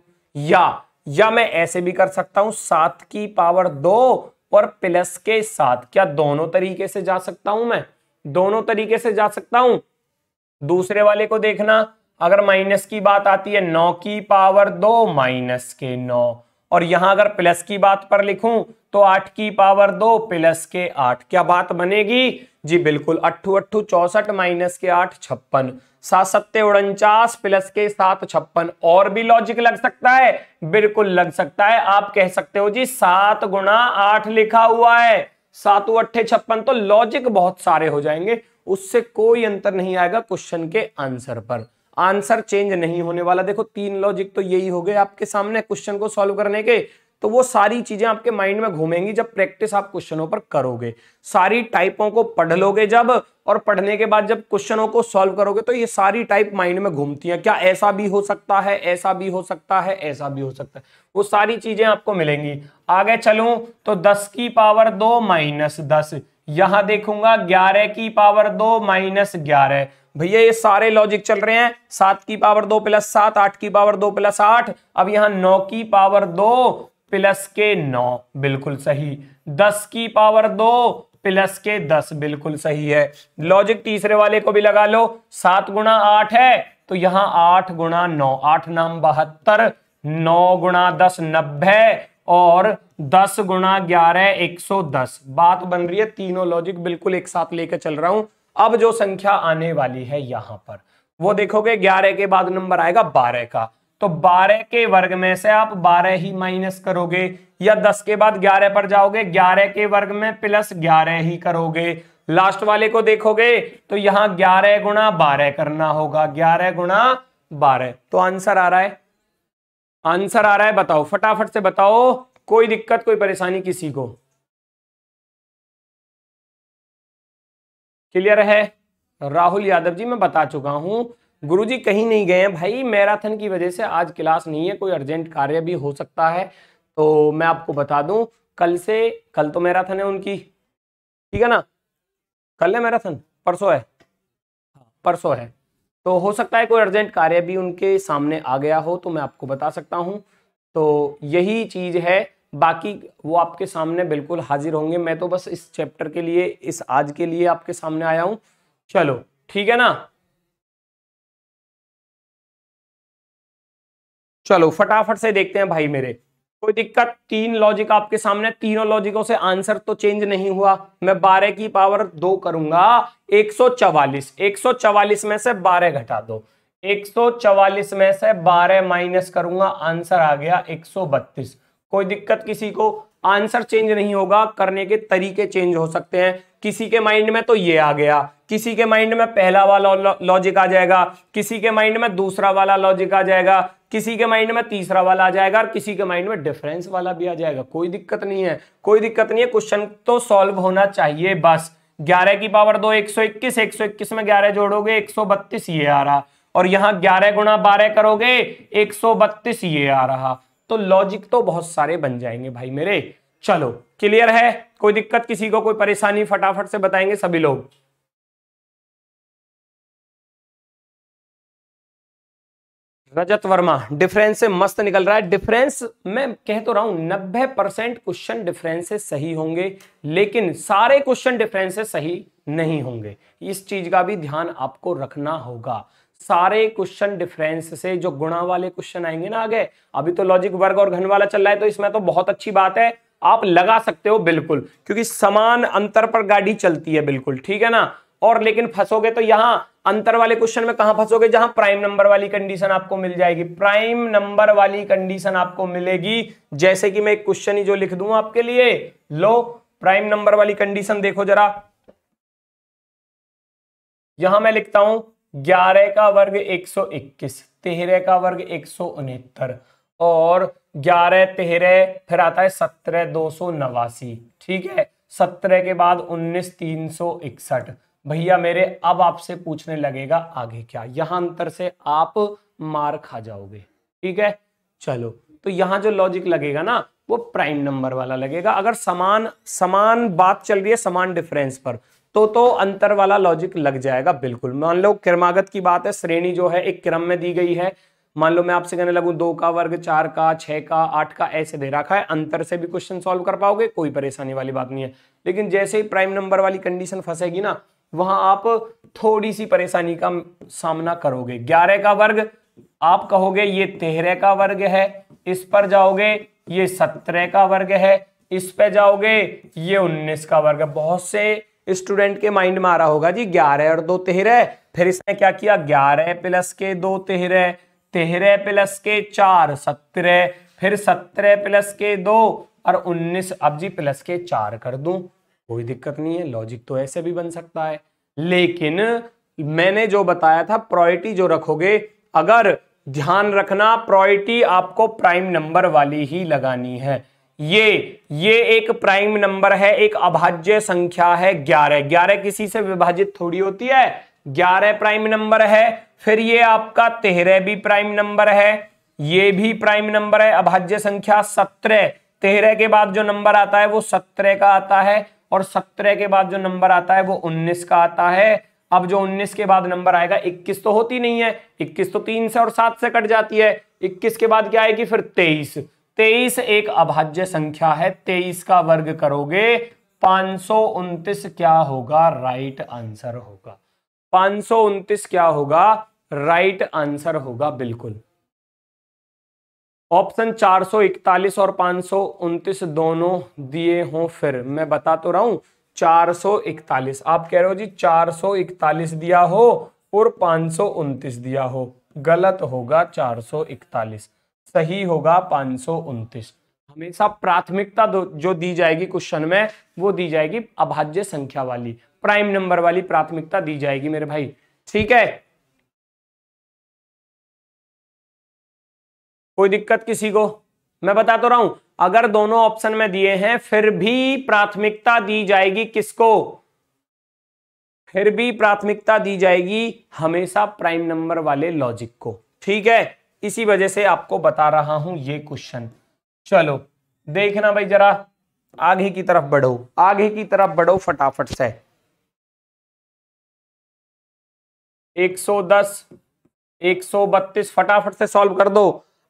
या या मैं ऐसे भी कर सकता हूं सात की पावर दो और प्लस के सात क्या दोनों तरीके से जा सकता हूं मैं दोनों तरीके से जा सकता हूं दूसरे वाले को देखना अगर माइनस की बात आती है नौ की पावर दो माइनस के नौ और यहां अगर प्लस की बात पर लिखूं तो आठ की पावर दो प्लस के आठ क्या बात बनेगी जी बिल्कुल अट्ठू अट्ठू चौसठ माइनस के आठ छप्पन सात सत्ते उनचास प्लस के सात छप्पन और भी लॉजिक लग सकता है बिल्कुल लग सकता है आप कह सकते हो जी सात गुणा आठ लिखा हुआ है सातु अट्ठे छप्पन तो लॉजिक बहुत सारे हो जाएंगे उससे कोई अंतर नहीं आएगा क्वेश्चन के आंसर पर आंसर चेंज नहीं होने वाला देखो तीन लॉजिक तो यही हो गए आपके सामने क्वेश्चन को सॉल्व करने के तो वो सारी चीजें आपके माइंड में घूमेंगी जब प्रैक्टिस आप क्वेश्चनों पर करोगे सारी टाइपों को पढ़ लोगे जब और पढ़ने के बाद जब क्वेश्चनों को सॉल्व करोगे तो ये सारी टाइप माइंड में घूमती हैं क्या ऐसा भी हो सकता है ऐसा भी हो सकता है ऐसा भी हो सकता है वो सारी चीजें आपको मिलेंगी आगे चलो तो दस की पावर दो माइनस दस यहां देखूंगा ग्यारह की पावर दो माइनस ग्यारह भैया ये सारे लॉजिक चल रहे हैं सात की पावर दो प्लस सात आठ की पावर दो प्लस आठ अब यहां नौ की पावर दो प्लस के नौ बिल्कुल सही दस की पावर दो प्लस के दस बिल्कुल सही है लॉजिक तीसरे वाले को भी लगा लो सात गुणा आठ है तो यहां आठ गुणा नौ आठ नाम बहत्तर नौ गुणा दस नब्बे और दस गुणा ग्यारह एक सौ दस बात बन रही है तीनों लॉजिक बिल्कुल एक साथ लेकर चल रहा हूं अब जो संख्या आने वाली है यहां पर वो देखोगे ग्यारह के बाद नंबर आएगा बारह का तो 12 के वर्ग में से आप 12 ही माइनस करोगे या 10 के बाद 11 पर जाओगे 11 के वर्ग में प्लस 11 ही करोगे लास्ट वाले को देखोगे तो यहां 11 गुणा बारह करना होगा 11 गुणा बारह तो आंसर आ रहा है आंसर आ रहा है बताओ फटाफट से बताओ कोई दिक्कत कोई परेशानी किसी को क्लियर है राहुल यादव जी मैं बता चुका हूं गुरुजी कहीं नहीं गए हैं भाई मैराथन की वजह से आज क्लास नहीं है कोई अर्जेंट कार्य भी हो सकता है तो मैं आपको बता दूं कल से कल तो मैराथन है उनकी ठीक है ना कल है मैराथन परसों है परसों है तो हो सकता है कोई अर्जेंट कार्य भी उनके सामने आ गया हो तो मैं आपको बता सकता हूँ तो यही चीज़ है बाकी वो आपके सामने बिल्कुल हाजिर होंगे मैं तो बस इस चैप्टर के लिए इस आज के लिए आपके सामने आया हूं चलो ठीक है ना चलो फटाफट से देखते हैं भाई मेरे कोई दिक्कत तीन लॉजिक आपके सामने तीनों लॉजिकों से आंसर तो चेंज नहीं हुआ मैं बारह की पावर दो करूंगा एक सौ चवालीस एक सौ चवालीस में से बारह घटा दो एक सौ चवालीस में से बारह माइनस करूंगा आंसर आ गया एक सौ बत्तीस कोई दिक्कत किसी को आंसर चेंज नहीं होगा करने के तरीके चेंज हो सकते हैं किसी के माइंड में तो ये आ गया किसी के माइंड में पहला वाला लॉजिक आ जाएगा किसी के माइंड में दूसरा वाला लॉजिक आ जाएगा किसी के माइंड में तीसरा वाला आ जाएगा और किसी के माइंड में डिफरेंस वाला भी आ जाएगा कोई दिक्कत नहीं है कोई दिक्कत नहीं है क्वेश्चन तो सॉल्व होना चाहिए बस ग्यारह की पावर दो एक सौ इक्कीस एक सौ इक्कीस में ग्यारह जोड़ोगे एक सौ बत्तीस ये आ रहा और यहां ग्यारह गुणा बारह करोगे एक सौ बत्तीस ये आ रहा तो लॉजिक तो बहुत सारे बन जाएंगे भाई मेरे चलो क्लियर है कोई दिक्कत किसी को कोई परेशानी फटाफट से बताएंगे सभी लोग रजत वर्मा डिफरेंस से मस्त निकल रहा है डिफरेंस मैं कह तो रहा हूं नब्बे परसेंट क्वेश्चन डिफरेंस से सही होंगे लेकिन सारे क्वेश्चन डिफरेंस से सही नहीं होंगे इस चीज का भी ध्यान आपको रखना होगा सारे क्वेश्चन डिफरेंस से जो गुणा वाले क्वेश्चन आएंगे ना आगे अभी तो लॉजिक वर्ग और घन वाला चल रहा है तो इसमें तो बहुत अच्छी बात है आप लगा सकते हो बिल्कुल क्योंकि समान अंतर पर गाड़ी चलती है बिल्कुल ठीक है ना और लेकिन फंसोगे तो यहां अंतर वाले क्वेश्चन में कहा फंसोगे जहां प्राइम नंबर वाली कंडीशन आपको मिल जाएगी प्राइम नंबर वाली कंडीशन आपको मिलेगी जैसे कि मैं एक क्वेश्चन ही जो लिख दू आपके लिए लो प्राइम नंबर वाली कंडीशन देखो जरा यहां मैं लिखता हूं ग्यारह का वर्ग 121 तेरह का वर्ग एक और ग्यारह तेरह फिर आता है सत्रह दो सौ नवासी ठीक है सत्रह के बाद उन्नीस तीन सौ इकसठ भैया मेरे अब आपसे पूछने लगेगा आगे क्या यहां अंतर से आप मार खा जाओगे ठीक है चलो तो यहां जो लॉजिक लगेगा ना वो प्राइम नंबर वाला लगेगा अगर समान समान बात चल रही है समान डिफरेंस पर तो तो अंतर वाला लॉजिक लग जाएगा बिल्कुल मान लो क्रमागत की बात है श्रेणी जो है एक क्रम में दी गई है मान लो मैं आपसे कहने लगू दो का वर्ग चार का छह का आठ का ऐसे दे रखा है अंतर से भी क्वेश्चन सॉल्व कर पाओगे कोई परेशानी वाली बात नहीं है लेकिन जैसे ही प्राइम नंबर वाली कंडीशन फंसेगी ना वहां आप थोड़ी सी परेशानी का सामना करोगे ग्यारह का वर्ग आप कहोगे ये तेरह का वर्ग है इस पर जाओगे ये सत्रह का वर्ग है इस पे जाओगे ये उन्नीस का वर्ग है बहुत से स्टूडेंट के माइंड में आ रहा होगा जी ग्यारह और दो तेरह फिर इसने क्या किया ग्यारह प्लस के दो तेरह तेरह प्लस के चार सत्रह फिर सत्रह प्लस के दो और उन्नीस अब जी प्लस के चार कर दूं कोई दिक्कत नहीं है लॉजिक तो ऐसे भी बन सकता है लेकिन मैंने जो बताया था प्रायोरिटी जो रखोगे अगर ध्यान रखना प्रॉयटी आपको प्राइम नंबर वाली ही लगानी है ये ये एक प्राइम नंबर है एक अभाज्य संख्या है ग्यारह ग्यारह किसी से विभाजित थोड़ी होती है ग्यारह प्राइम नंबर है फिर ये आपका तेरह भी प्राइम नंबर है ये भी प्राइम नंबर है अभाज्य संख्या सत्रह तेरह के बाद जो नंबर आता है वो सत्रह का आता है और सत्रह के बाद जो नंबर आता है वो उन्नीस का आता है अब जो 19 के बाद नंबर आएगा 21 तो होती नहीं है 21 तो तीन से और सात से कट जाती है 21 के बाद क्या आएगी फिर 23 तेईस एक अभाज्य संख्या है तेईस का वर्ग करोगे पांच क्या होगा राइट आंसर होगा पांच क्या होगा राइट आंसर होगा बिल्कुल ऑप्शन 441 और पांच दोनों दिए हों फिर मैं बता तो रहा हूं 441 आप कह रहे हो जी 441 दिया हो और पांच दिया हो गलत होगा 441 सही होगा उनतीस हमेशा प्राथमिकता जो दी जाएगी क्वेश्चन में वो दी जाएगी अभाज्य संख्या वाली प्राइम नंबर वाली प्राथमिकता दी जाएगी मेरे भाई ठीक है कोई दिक्कत किसी को मैं बता तो रहा हूं अगर दोनों ऑप्शन में दिए हैं फिर भी प्राथमिकता दी जाएगी किसको फिर भी प्राथमिकता दी जाएगी हमेशा प्राइम नंबर वाले लॉजिक को ठीक है इसी वजह से आपको बता रहा हूं ये क्वेश्चन चलो देखना भाई जरा आगे की तरफ बढ़ो आगे की तरफ बढ़ो फटाफट से 110 132 फटाफट से सॉल्व कर दो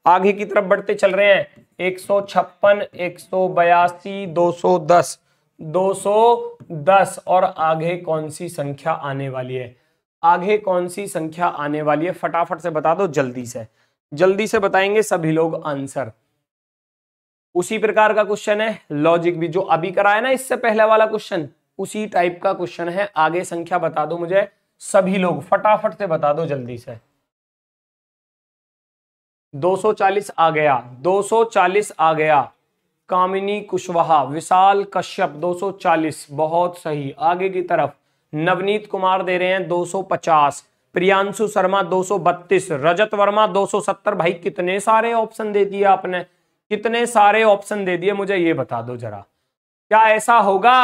आगे की तरफ बढ़ते चल रहे हैं एक सौ छप्पन एक सौ बयासी दो सौ दस दो सौ दस और आगे कौन सी संख्या आने वाली है आगे कौन सी संख्या आने वाली है फटाफट से बता दो जल्दी से जल्दी से बताएंगे सभी लोग आंसर उसी प्रकार का क्वेश्चन है लॉजिक भी जो अभी कराया ना इससे पहले वाला क्वेश्चन उसी टाइप का क्वेश्चन है आगे संख्या बता दो मुझे सभी लोग फटाफट से बता दो जल्दी से 240 आ गया 240 आ गया कामिनी कुशवाहा विशाल कश्यप 240 बहुत सही आगे की तरफ नवनीत कुमार दे रहे हैं 250 प्रियांशु शर्मा 232 रजत वर्मा 270 भाई कितने सारे ऑप्शन दे दिए आपने कितने सारे ऑप्शन दे दिए मुझे ये बता दो जरा क्या ऐसा होगा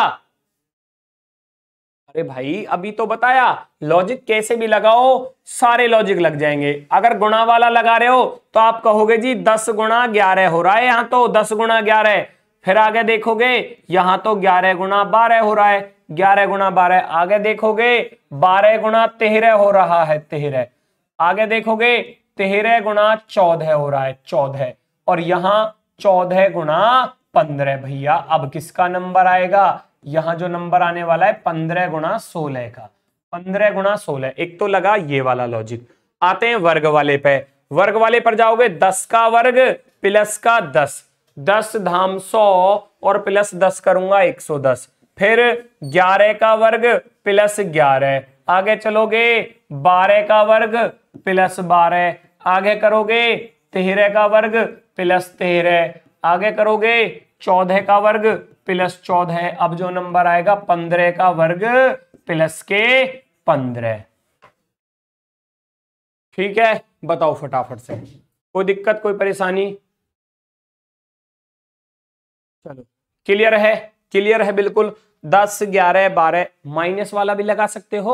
अरे भाई अभी तो बताया लॉजिक कैसे भी लगाओ सारे लॉजिक लग जाएंगे अगर गुणा वाला लगा रहे हो तो आप कहोगे जी दस गुणा ग्यारह हो रहा है यहां तो दस गुणा ग्यारह फिर आगे देखोगे यहां तो ग्यारह गुणा बारह हो रहा है ग्यारह गुना बारह आगे देखोगे बारह गुना तेरह हो रहा है तेरह आगे देखोगे तेरह गुना चौदह हो रहा है चौदह और यहां चौदह गुना पंद्रह भैया अब किसका नंबर आएगा यहां जो नंबर आने वाला है पंद्रह गुना सोलह का पंद्रह गुणा सोलह एक तो लगा ये वाला लॉजिक आते हैं वर्ग वाले पे वर्ग वाले पर जाओगे दस का वर्ग प्लस का दस दस धाम सौ और प्लस दस करूंगा एक सौ दस फिर ग्यारह का वर्ग प्लस ग्यारह आगे चलोगे बारह का वर्ग प्लस बारह आगे करोगे तेरह का वर्ग प्लस तेरह आगे करोगे चौदह का वर्ग प्लस चौदह अब जो नंबर आएगा पंद्रह का वर्ग प्लस के पंद्रह ठीक है बताओ फटाफट से कोई दिक्कत कोई परेशानी चलो क्लियर है क्लियर है बिल्कुल दस ग्यारह बारह माइनस वाला भी लगा सकते हो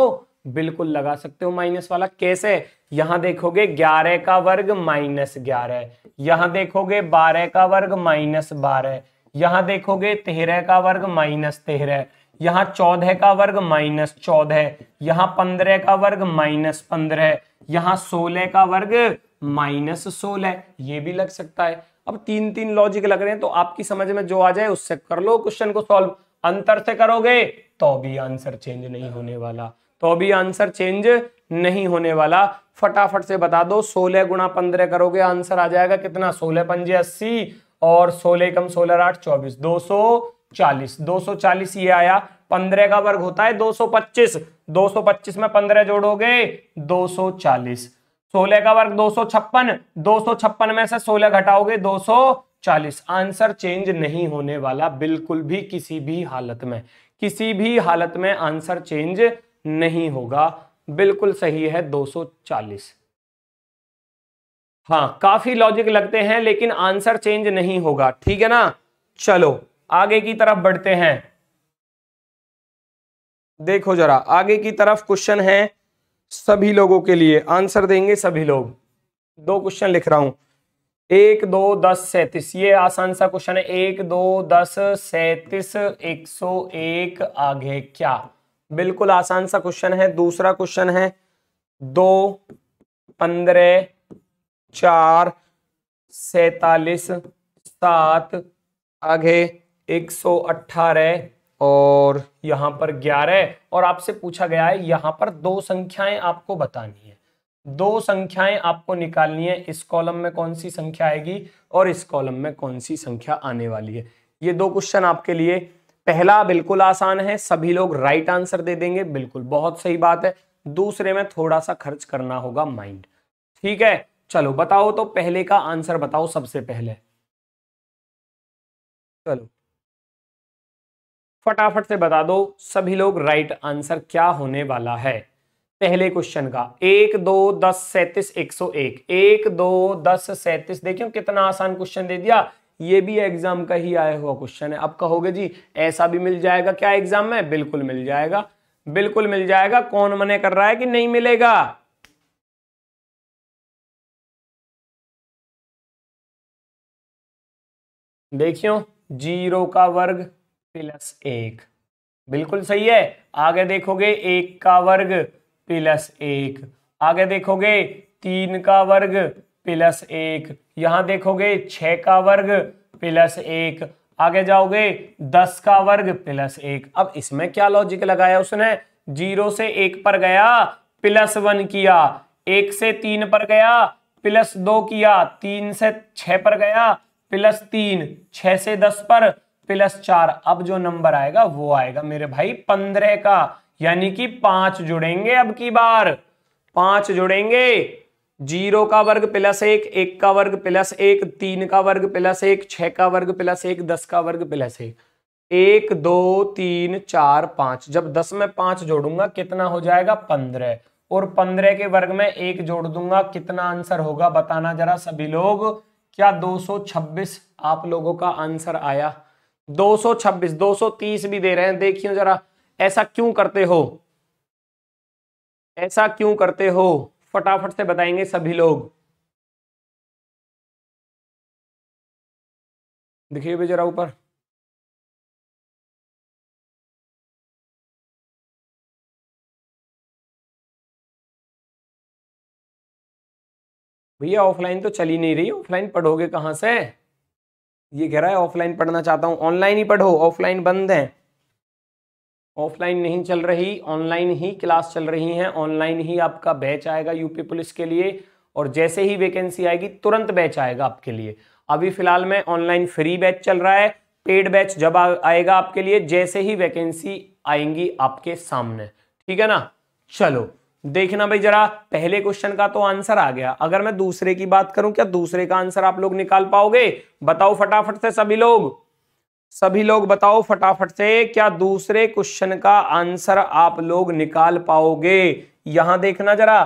बिल्कुल लगा सकते हो माइनस वाला कैसे यहां देखोगे ग्यारह का वर्ग माइनस ग्यारह यहां देखोगे बारह का वर्ग माइनस बारह यहां देखोगे तेरह का वर्ग माइनस तेरह यहां चौदह का वर्ग माइनस चौदह यहां पंद्रह का वर्ग माइनस पंद्रह यहां सोलह का वर्ग माइनस सोलह ये भी लग सकता है अब तीन तीन लॉजिक लग रहे हैं तो आपकी समझ में जो आ जाए उससे कर लो क्वेश्चन को सॉल्व अंतर से करोगे तो भी आंसर चेंज नहीं होने वाला तो भी आंसर चेंज नहीं होने वाला फटाफट से बता दो सोलह गुणा पंद्रह करोगे आंसर आ जाएगा कितना सोलह पंजे अस्सी और सोलह कम सोलह आठ चौबीस दो सौ चालीस दो सौ चालीस ये आया पंद्रह का वर्ग होता है दो सौ पच्चीस दो सौ पच्चीस में पंद्रह जोड़ोगे दो सौ चालीस सोलह का वर्ग दो सौ छप्पन दो सौ छप्पन में से सोलह घटाओगे दो सौ चालीस आंसर चेंज नहीं होने वाला बिल्कुल भी किसी भी हालत में किसी भी हालत में आंसर चेंज नहीं होगा बिल्कुल सही है 240 हाँ काफी लॉजिक लगते हैं लेकिन आंसर चेंज नहीं होगा ठीक है ना चलो आगे की तरफ बढ़ते हैं देखो जरा आगे की तरफ क्वेश्चन है सभी लोगों के लिए आंसर देंगे सभी लोग दो क्वेश्चन लिख रहा हूं एक दो दस सैतीस ये आसान सा क्वेश्चन है एक दो दस सैतीस एक सौ एक आगे क्या बिल्कुल आसान सा क्वेश्चन है दूसरा क्वेश्चन है दो पंद्रह चार सैतालीस सात आगे एक सौ अट्ठारह और यहाँ पर ग्यारह और आपसे पूछा गया है यहाँ पर दो संख्याएं आपको बतानी है दो संख्याएं आपको निकालनी है इस कॉलम में कौन सी संख्या आएगी और इस कॉलम में कौन सी संख्या आने वाली है ये दो क्वेश्चन आपके लिए पहला बिल्कुल आसान है सभी लोग राइट आंसर दे देंगे बिल्कुल बहुत सही बात है दूसरे में थोड़ा सा खर्च करना होगा माइंड ठीक है चलो बताओ तो पहले का आंसर बताओ सबसे पहले चलो फटाफट से बता दो सभी लोग राइट आंसर क्या होने वाला है पहले क्वेश्चन का एक दो दस सैंतीस एक सौ एक एक दो दस सैतीस देखियो कितना आसान क्वेश्चन दे दिया ये भी एग्जाम का ही आया हुआ क्वेश्चन है अब कहोगे जी ऐसा भी मिल जाएगा क्या एग्जाम में बिल्कुल मिल जाएगा बिल्कुल मिल जाएगा कौन मने कर रहा है कि नहीं मिलेगा देखियो जीरो का वर्ग प्लस एक बिल्कुल सही है आगे देखोगे एक का वर्ग प्लस एक आगे देखोगे तीन का वर्ग प्लस एक यहां देखोगे छ का वर्ग प्लस एक आगे जाओगे दस का वर्ग प्लस एक अब इसमें क्या लॉजिक लगाया उसने जीरो से एक पर गया प्लस वन किया एक से तीन पर गया प्लस दो किया तीन से छह पर गया प्लस तीन छह से दस पर प्लस चार अब जो नंबर आएगा वो आएगा मेरे भाई पंद्रह का यानी कि पांच जुड़ेंगे अब की बार पांच जुड़ेंगे जीरो का वर्ग प्लस एक एक का वर्ग प्लस एक तीन का वर्ग प्लस एक छह का वर्ग प्लस एक दस का वर्ग प्लस एक एक दो तीन चार पांच जब दस में पांच जोड़ूंगा कितना हो जाएगा पंद्रह और पंद्रह के वर्ग में एक जोड़ दूंगा कितना आंसर होगा बताना जरा सभी लोग क्या दो सौ छब्बीस आप लोगों का आंसर आया 226 230 भी दे रहे हैं देखियो जरा ऐसा क्यों करते हो ऐसा क्यों करते हो फटाफट से बताएंगे सभी लोग देखिए भी जरा ऊपर भैया ऑफलाइन तो चली नहीं रही ऑफलाइन पढ़ोगे कहां से ये कह रहा है ऑफलाइन पढ़ना चाहता हूँ ऑनलाइन ही पढ़ो ऑफलाइन बंद है ऑफलाइन नहीं चल रही ऑनलाइन ही क्लास चल रही है ऑनलाइन ही आपका बैच आएगा यूपी पुलिस के लिए और जैसे ही वैकेंसी आएगी तुरंत बैच आएगा आपके लिए अभी फिलहाल में ऑनलाइन फ्री बैच चल रहा है पेड बैच जब आ, आएगा आपके लिए जैसे ही वैकेंसी आएंगी आपके सामने ठीक है ना चलो देखना भाई जरा पहले क्वेश्चन का तो आंसर आ गया अगर मैं दूसरे की बात करूं क्या दूसरे का आंसर आप लोग निकाल पाओगे बताओ फटाफट से सभी लोग सभी लोग बताओ फटाफट से क्या दूसरे क्वेश्चन का आंसर आप लोग निकाल पाओगे यहां देखना जरा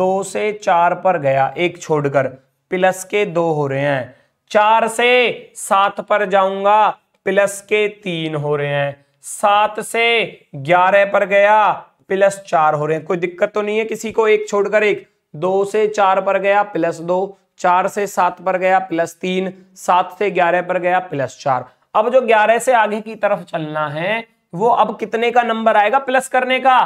दो से चार पर गया एक छोड़कर प्लस के दो हो रहे हैं चार से सात पर जाऊंगा प्लस के तीन हो रहे हैं सात से ग्यारह पर गया प्लस चार हो रहे हैं कोई दिक्कत तो नहीं है किसी को एक छोड़कर एक दो से चार पर गया प्लस दो चार से सात पर गया प्लस तीन सात से ग्यारह पर गया प्लस चार अब जो ग्यारह से आगे की तरफ चलना है वो अब कितने का नंबर आएगा प्लस करने का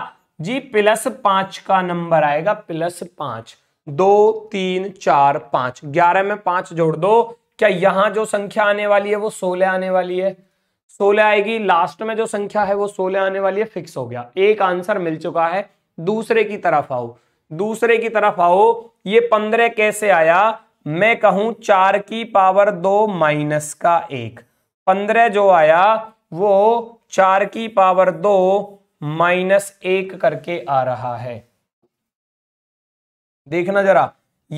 जी प्लस पांच का नंबर आएगा प्लस पांच दो तीन चार पांच ग्यारह में पांच जोड़ दो क्या यहां जो संख्या आने वाली है वो सोलह आने वाली है सोलह आएगी लास्ट में जो संख्या है वो सोलह आने वाली है फिक्स हो गया एक आंसर मिल चुका है दूसरे की तरफ आओ दूसरे की तरफ आओ ये पंद्रह कैसे आया मैं कहूं चार की पावर दो माइनस का एक पंद्रह जो आया वो चार की पावर दो माइनस एक करके आ रहा है देखना जरा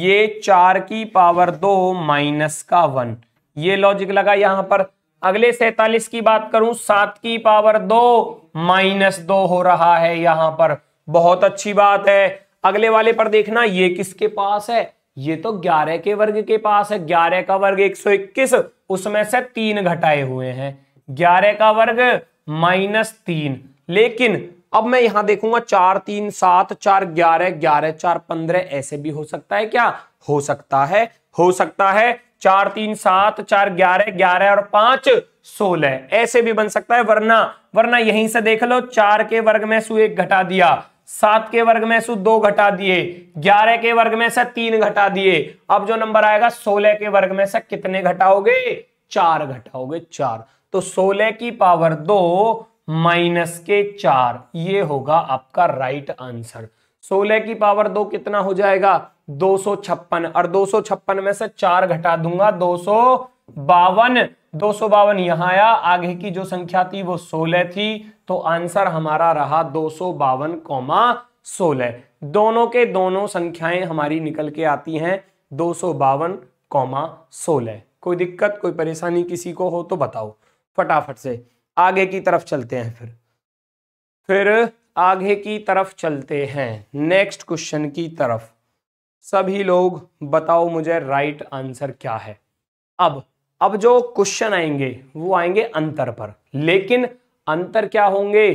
ये चार की पावर दो माइनस का वन ये लॉजिक लगा यहां पर अगले सैतालीस की बात करूं सात की पावर दो माइनस दो हो रहा है यहां पर बहुत अच्छी बात है अगले वाले पर देखना ये किसके पास है ये तो ग्यारह के वर्ग के पास है ग्यारह का वर्ग एक सौ इक्कीस उसमें से तीन घटाए हुए हैं ग्यारह का वर्ग माइनस तीन लेकिन अब मैं यहां देखूंगा चार तीन सात चार ग्यारह ग्यारह चार पंद्रह ऐसे भी हो सकता है क्या हो सकता है हो सकता है चार तीन सात चार ग्यारह ग्यारह और पांच सोलह ऐसे भी बन सकता है वरना वरना यहीं से देख लो चार के वर्ग में सु एक घटा दिया सात के वर्ग में सु दो घटा दिए ग्यारह के वर्ग में से तीन घटा दिए अब जो नंबर आएगा सोलह के वर्ग में से कितने घटाओगे चार घटाओगे चार तो सोलह की पावर दो माइनस के चार ये होगा आपका राइट आंसर सोलह की पावर दो कितना हो जाएगा दो और दो में से चार घटा दूंगा दो सो बावन दो सो बावन यहां आया आगे की जो संख्या थी वो सोलह थी तो आंसर हमारा रहा दो सो बावन कौमा सोलह दोनों के दोनों संख्याएं हमारी निकल के आती हैं दो सो बावन कौमा सोलह कोई दिक्कत कोई परेशानी किसी को हो तो बताओ फटाफट से आगे की तरफ चलते हैं फिर फिर आगे की तरफ चलते हैं नेक्स्ट क्वेश्चन की तरफ सभी लोग बताओ मुझे राइट आंसर क्या है अब अब जो क्वेश्चन आएंगे वो आएंगे अंतर पर लेकिन अंतर क्या होंगे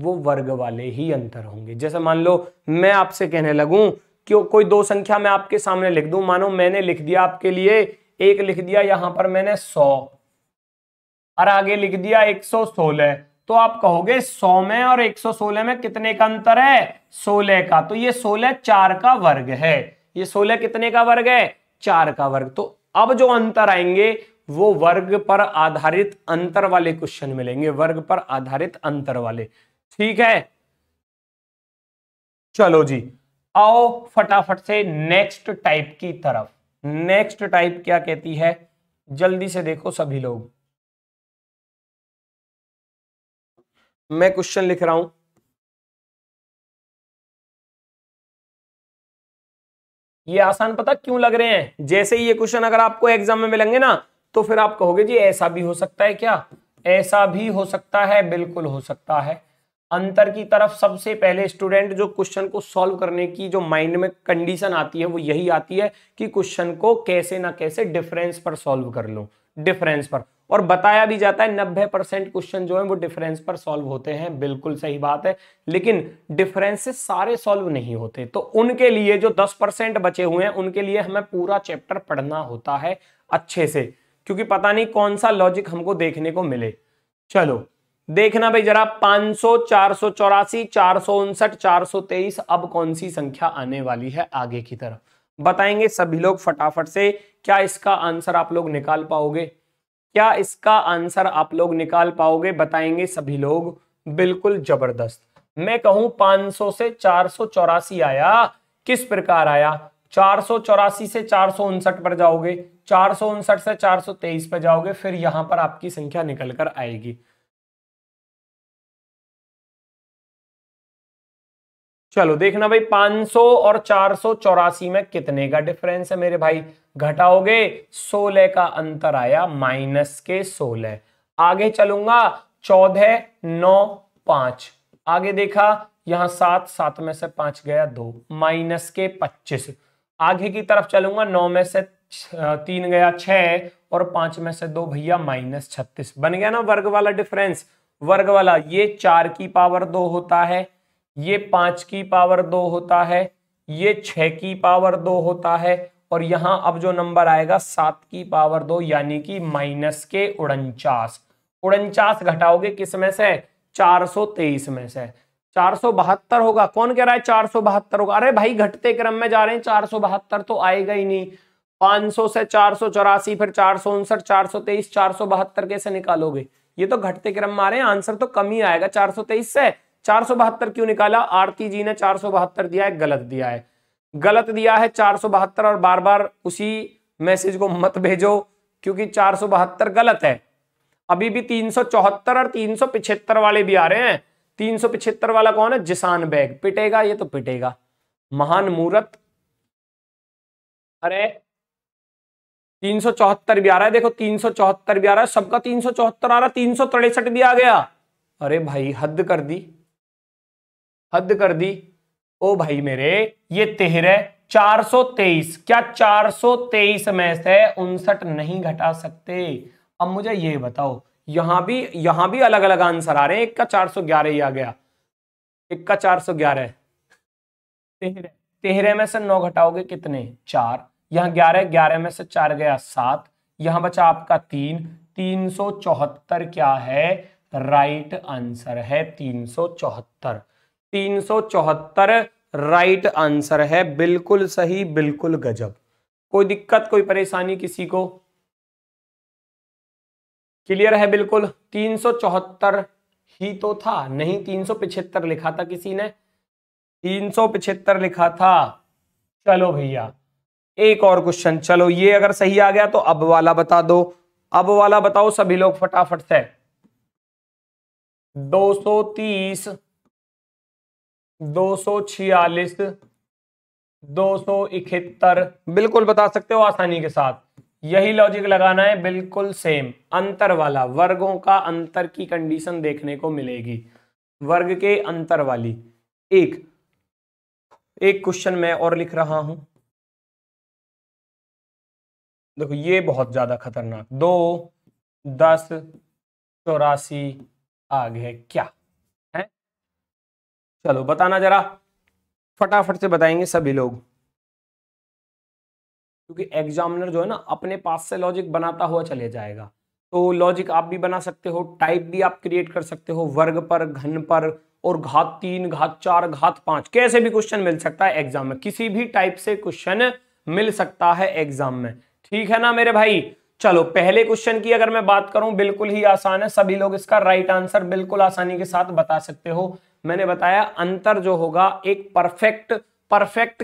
वो वर्ग वाले ही अंतर होंगे जैसे मान लो मैं आपसे कहने लगूं कि कोई दो संख्या मैं आपके सामने लिख दूं मानो मैंने लिख दिया आपके लिए एक लिख दिया यहां पर मैंने सौ और आगे लिख दिया एक सौ सोलह तो आप कहोगे सौ में और एक सौ सोलह में कितने का अंतर है सोलह का तो ये सोलह चार का वर्ग है ये सोलह कितने का वर्ग है चार का वर्ग तो अब जो अंतर आएंगे वो वर्ग पर आधारित अंतर वाले क्वेश्चन मिलेंगे वर्ग पर आधारित अंतर वाले ठीक है चलो जी आओ फटाफट से नेक्स्ट टाइप की तरफ नेक्स्ट टाइप क्या कहती है जल्दी से देखो सभी लोग मैं क्वेश्चन लिख रहा हूं ये आसान पता क्यों लग रहे हैं जैसे ही ये क्वेश्चन अगर आपको एग्जाम में मिलेंगे ना तो फिर आप कहोगे जी ऐसा भी हो सकता है क्या ऐसा भी हो सकता है बिल्कुल हो सकता है अंतर की तरफ सबसे पहले स्टूडेंट जो क्वेश्चन को सॉल्व करने की जो माइंड में कंडीशन आती है वो यही आती है कि क्वेश्चन को कैसे ना कैसे डिफरेंस पर सॉल्व कर लो डिफरेंस पर और बताया भी जाता है नब्बे परसेंट क्वेश्चन जो है वो डिफरेंस पर सॉल्व होते हैं बिल्कुल सही बात है लेकिन डिफरेंस सारे सॉल्व नहीं होते तो उनके लिए जो दस परसेंट बचे हुए हैं उनके लिए हमें पूरा चैप्टर पढ़ना होता है अच्छे से क्योंकि पता नहीं कौन सा लॉजिक हमको देखने को मिले चलो देखना भाई जरा पांच सौ चार सौ चौरासी चार सौ उनसठ चार तेईस अब कौन सी संख्या आने वाली है आगे की तरफ बताएंगे सभी लोग फटाफट से क्या इसका आंसर आप लोग निकाल पाओगे क्या इसका आंसर आप लोग निकाल पाओगे बताएंगे सभी लोग बिल्कुल जबरदस्त मैं कहूं 500 से चार आया किस प्रकार आया चार से चार पर जाओगे चार से चार पर जाओगे फिर यहां पर आपकी संख्या निकल कर आएगी चलो देखना भाई 500 और चार में कितने का डिफरेंस है मेरे भाई घटाओगे 16 का अंतर आया माइनस के 16 आगे चलूंगा चौदह नौ पांच आगे देखा यहां सात सात में से पांच गया दो माइनस के पच्चीस आगे की तरफ चलूंगा नौ में से तीन गया छह और पांच में से दो भैया माइनस छत्तीस बन गया ना वर्ग वाला डिफरेंस वर्ग वाला ये चार की पावर दो होता है ये पांच की पावर दो होता है ये छ की पावर दो होता है और यहां अब जो नंबर आएगा सात की पावर दो यानी कि माइनस के उड़नचास उड़नचास घटाओगे किस में से चार सौ तेईस में से चार सौ बहत्तर होगा कौन कह रहा है चार सौ बहत्तर होगा अरे भाई घटते क्रम में जा रहे हैं चार सौ बहत्तर तो आएगा ही नहीं 500 से चार सौ चौरासी फिर चार सौ उनसठ चार सौ तेईस चार सौ बहत्तर कैसे निकालोगे ये तो घटते क्रम में आ रहे हैं आंसर तो कम ही आएगा चार सौ तेईस से चार सौ बहत्तर क्यों निकाला आरती जी ने चार सौ बहत्तर दिया है गलत दिया है गलत दिया है चार बहत्तर और बार बार उसी मैसेज को मत भेजो क्योंकि चार बहत्तर गलत है अभी भी तीन सौ चौहत्तर और तीन सौ पिछहत्तर वाले भी आ रहे हैं तीन सौ पिछहत्तर वाला कौन है जिसान बैग पिटेगा ये तो पिटेगा महान मूर्त अरे तीन सौ चौहत्तर भी आ रहा है देखो तीन सौ चौहत्तर भी आ रहा है सबका तीन सौ चौहत्तर आ रहा है तीन सौ तिरसठ भी आ गया अरे भाई हद कर दी हद कर दी ओ भाई मेरे ये सौ तेईस क्या 423 में से उनसठ नहीं घटा सकते अब मुझे ये बताओ यहां भी यहां भी अलग अलग आंसर आ रहे हैं एक का 411 ही आ गया एक का 411 तेहरे तेहरे में से नौ घटाओगे कितने चार यहाँ ग्यारह ग्यारह में से चार गया सात यहां बचा आपका तीन तीन सौ चौहत्तर क्या है राइट आंसर है तीन सौ चौहत्तर तीन सौ चौहत्तर राइट आंसर है बिल्कुल सही बिल्कुल गजब कोई दिक्कत कोई परेशानी किसी को क्लियर है बिल्कुल तीन सौ चौहत्तर ही तो था नहीं तीन सौ पिछहत्तर लिखा था किसी ने तीन सौ पिछहत्तर लिखा था चलो भैया एक और क्वेश्चन चलो ये अगर सही आ गया तो अब वाला बता दो अब वाला बताओ सभी लोग फटाफट से 230 दो सौ छियालीस दो सौ इकहत्तर बिल्कुल बता सकते हो आसानी के साथ यही लॉजिक लगाना है बिल्कुल सेम अंतर वाला वर्गों का अंतर की कंडीशन देखने को मिलेगी वर्ग के अंतर वाली एक एक क्वेश्चन मैं और लिख रहा हूं देखो ये बहुत ज्यादा खतरनाक दो दस चौरासी आगे क्या चलो बताना जरा फटाफट से बताएंगे सभी लोग क्योंकि एग्जामिनर जो है ना अपने पास से लॉजिक बनाता हुआ चले जाएगा तो लॉजिक आप भी बना सकते हो टाइप भी आप क्रिएट कर सकते हो वर्ग पर घन पर और घात तीन घात चार घात पांच कैसे भी क्वेश्चन मिल सकता है एग्जाम में किसी भी टाइप से क्वेश्चन मिल सकता है एग्जाम में ठीक है ना मेरे भाई चलो पहले क्वेश्चन की अगर मैं बात करूं बिल्कुल ही आसान है सभी लोग इसका राइट आंसर बिल्कुल आसानी के साथ बता सकते हो मैंने बताया अंतर जो होगा एक परफेक्ट परफेक्ट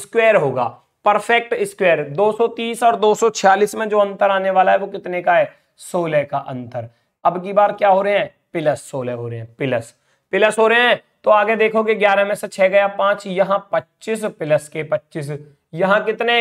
स्क्वायर होगा परफेक्ट स्क्वायर 230 और 246 में जो अंतर आने वाला है वो कितने का है सोलह का अंतर अब की बार क्या हो रहे हैं प्लस सोलह हो रहे हैं प्लस प्लस हो रहे हैं तो आगे देखोगे 11 में से छह गया पांच यहां 25 प्लस के 25 यहां कितने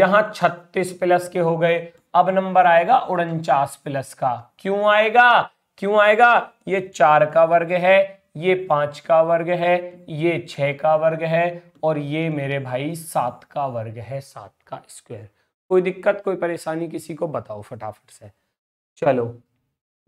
यहां 36 प्लस के हो गए अब नंबर आएगा उनचास प्लस का क्यों आएगा क्यों आएगा ये चार का वर्ग है ये पांच का वर्ग है ये छः का वर्ग है और ये मेरे भाई सात का वर्ग है सात का स्क्वायर कोई दिक्कत कोई परेशानी किसी को बताओ फटाफट से चलो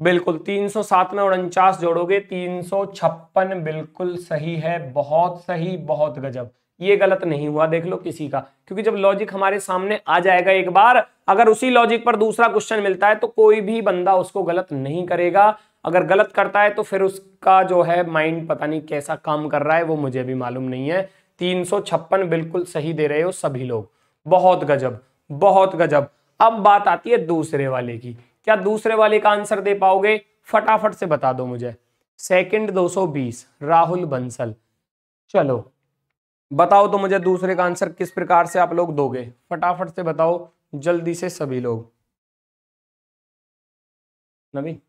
बिल्कुल 307 में उनचास जोड़ोगे 356 बिल्कुल सही है बहुत सही बहुत गजब ये गलत नहीं हुआ देख लो किसी का क्योंकि जब लॉजिक हमारे सामने आ जाएगा एक बार अगर उसी लॉजिक पर दूसरा क्वेश्चन मिलता है तो कोई भी बंदा उसको गलत नहीं करेगा अगर गलत करता है तो फिर उसका जो है माइंड पता नहीं कैसा काम कर रहा है वो मुझे भी मालूम नहीं है तीन बिल्कुल सही दे रहे हो सभी लोग बहुत गजब बहुत गजब अब बात आती है दूसरे वाले की क्या दूसरे वाले का आंसर दे पाओगे फटाफट से बता दो मुझे सेकंड 220 राहुल बंसल चलो बताओ तो मुझे दूसरे का आंसर किस प्रकार से आप लोग दोगे फटाफट से बताओ जल्दी से सभी लोग नवीन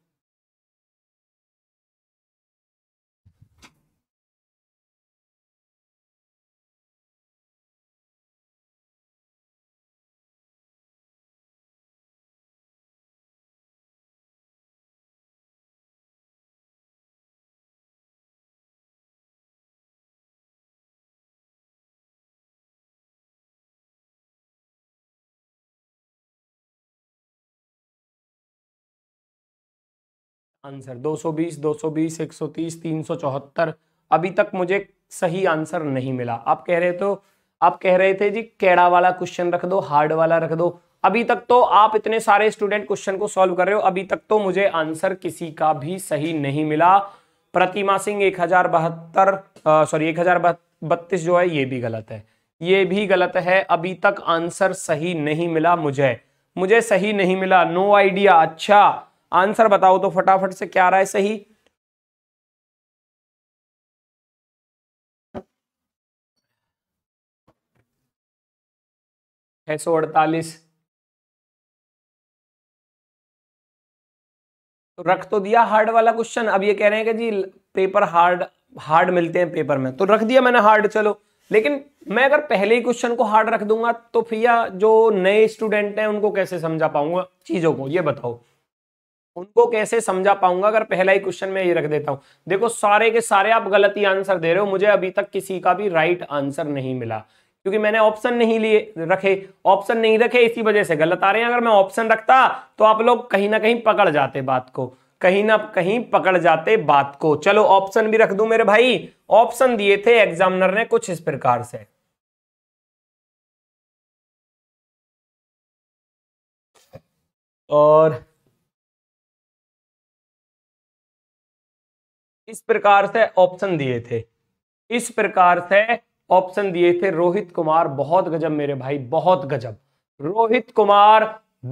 आंसर 220, 220, 130, 374 अभी तक मुझे सही आंसर नहीं मिला आप कह रहे तो आप कह रहे थे जी कैड़ा वाला क्वेश्चन रख दो हार्ड वाला रख दो अभी तक तो आप इतने सारे स्टूडेंट क्वेश्चन को सॉल्व कर रहे हो अभी तक तो मुझे आंसर किसी का भी सही नहीं मिला प्रतिमा सिंह एक हजार बहत्तर सॉरी एक हजार बत्तीस जो है ये भी गलत है ये भी गलत है अभी तक आंसर सही नहीं मिला मुझे मुझे सही नहीं मिला नो आइडिया अच्छा आंसर बताओ तो फटाफट से क्या रहा है सही छह सौ अड़तालीस तो रख तो दिया हार्ड वाला क्वेश्चन अब ये कह रहे हैं कि जी पेपर हार्ड हार्ड मिलते हैं पेपर में तो रख दिया मैंने हार्ड चलो लेकिन मैं अगर पहले ही क्वेश्चन को हार्ड रख दूंगा तो भैया जो नए स्टूडेंट हैं उनको कैसे समझा पाऊंगा चीजों को ये बताओ उनको कैसे समझा पाऊंगा अगर पहला ही क्वेश्चन में ये रख देता हूं देखो सारे के सारे आप गलत ही आंसर दे रहे हो मुझे अभी तक किसी का भी राइट आंसर नहीं मिला क्योंकि मैंने ऑप्शन नहीं लिए रखे ऑप्शन नहीं रखे इसी वजह से गलत आ रहे हैं अगर मैं ऑप्शन रखता तो आप लोग कहीं ना कहीं पकड़ जाते बात को कहीं ना कहीं पकड़ जाते बात को चलो ऑप्शन भी रख दू मेरे भाई ऑप्शन दिए थे एग्जामिनर ने कुछ इस प्रकार से और इस प्रकार से ऑप्शन दिए थे इस प्रकार से ऑप्शन दिए थे रोहित कुमार बहुत गजब मेरे भाई बहुत गजब रोहित कुमार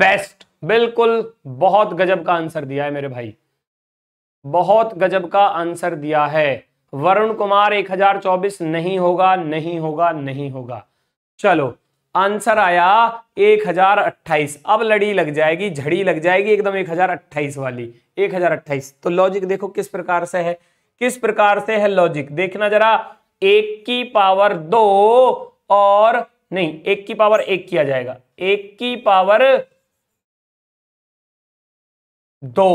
बेस्ट बिल्कुल बहुत गजब का आंसर दिया है मेरे भाई बहुत गजब का आंसर दिया है वरुण कुमार 1024 नहीं होगा नहीं होगा नहीं होगा चलो आंसर आया एक हजार अट्ठाईस अब लड़ी लग जाएगी झड़ी लग जाएगी एकदम एक हजार अट्ठाईस वाली एक हजार अट्ठाईस तो लॉजिक देखो किस प्रकार से है किस प्रकार से है लॉजिक देखना जरा एक की पावर दो और नहीं एक की पावर एक किया जाएगा एक की पावर दो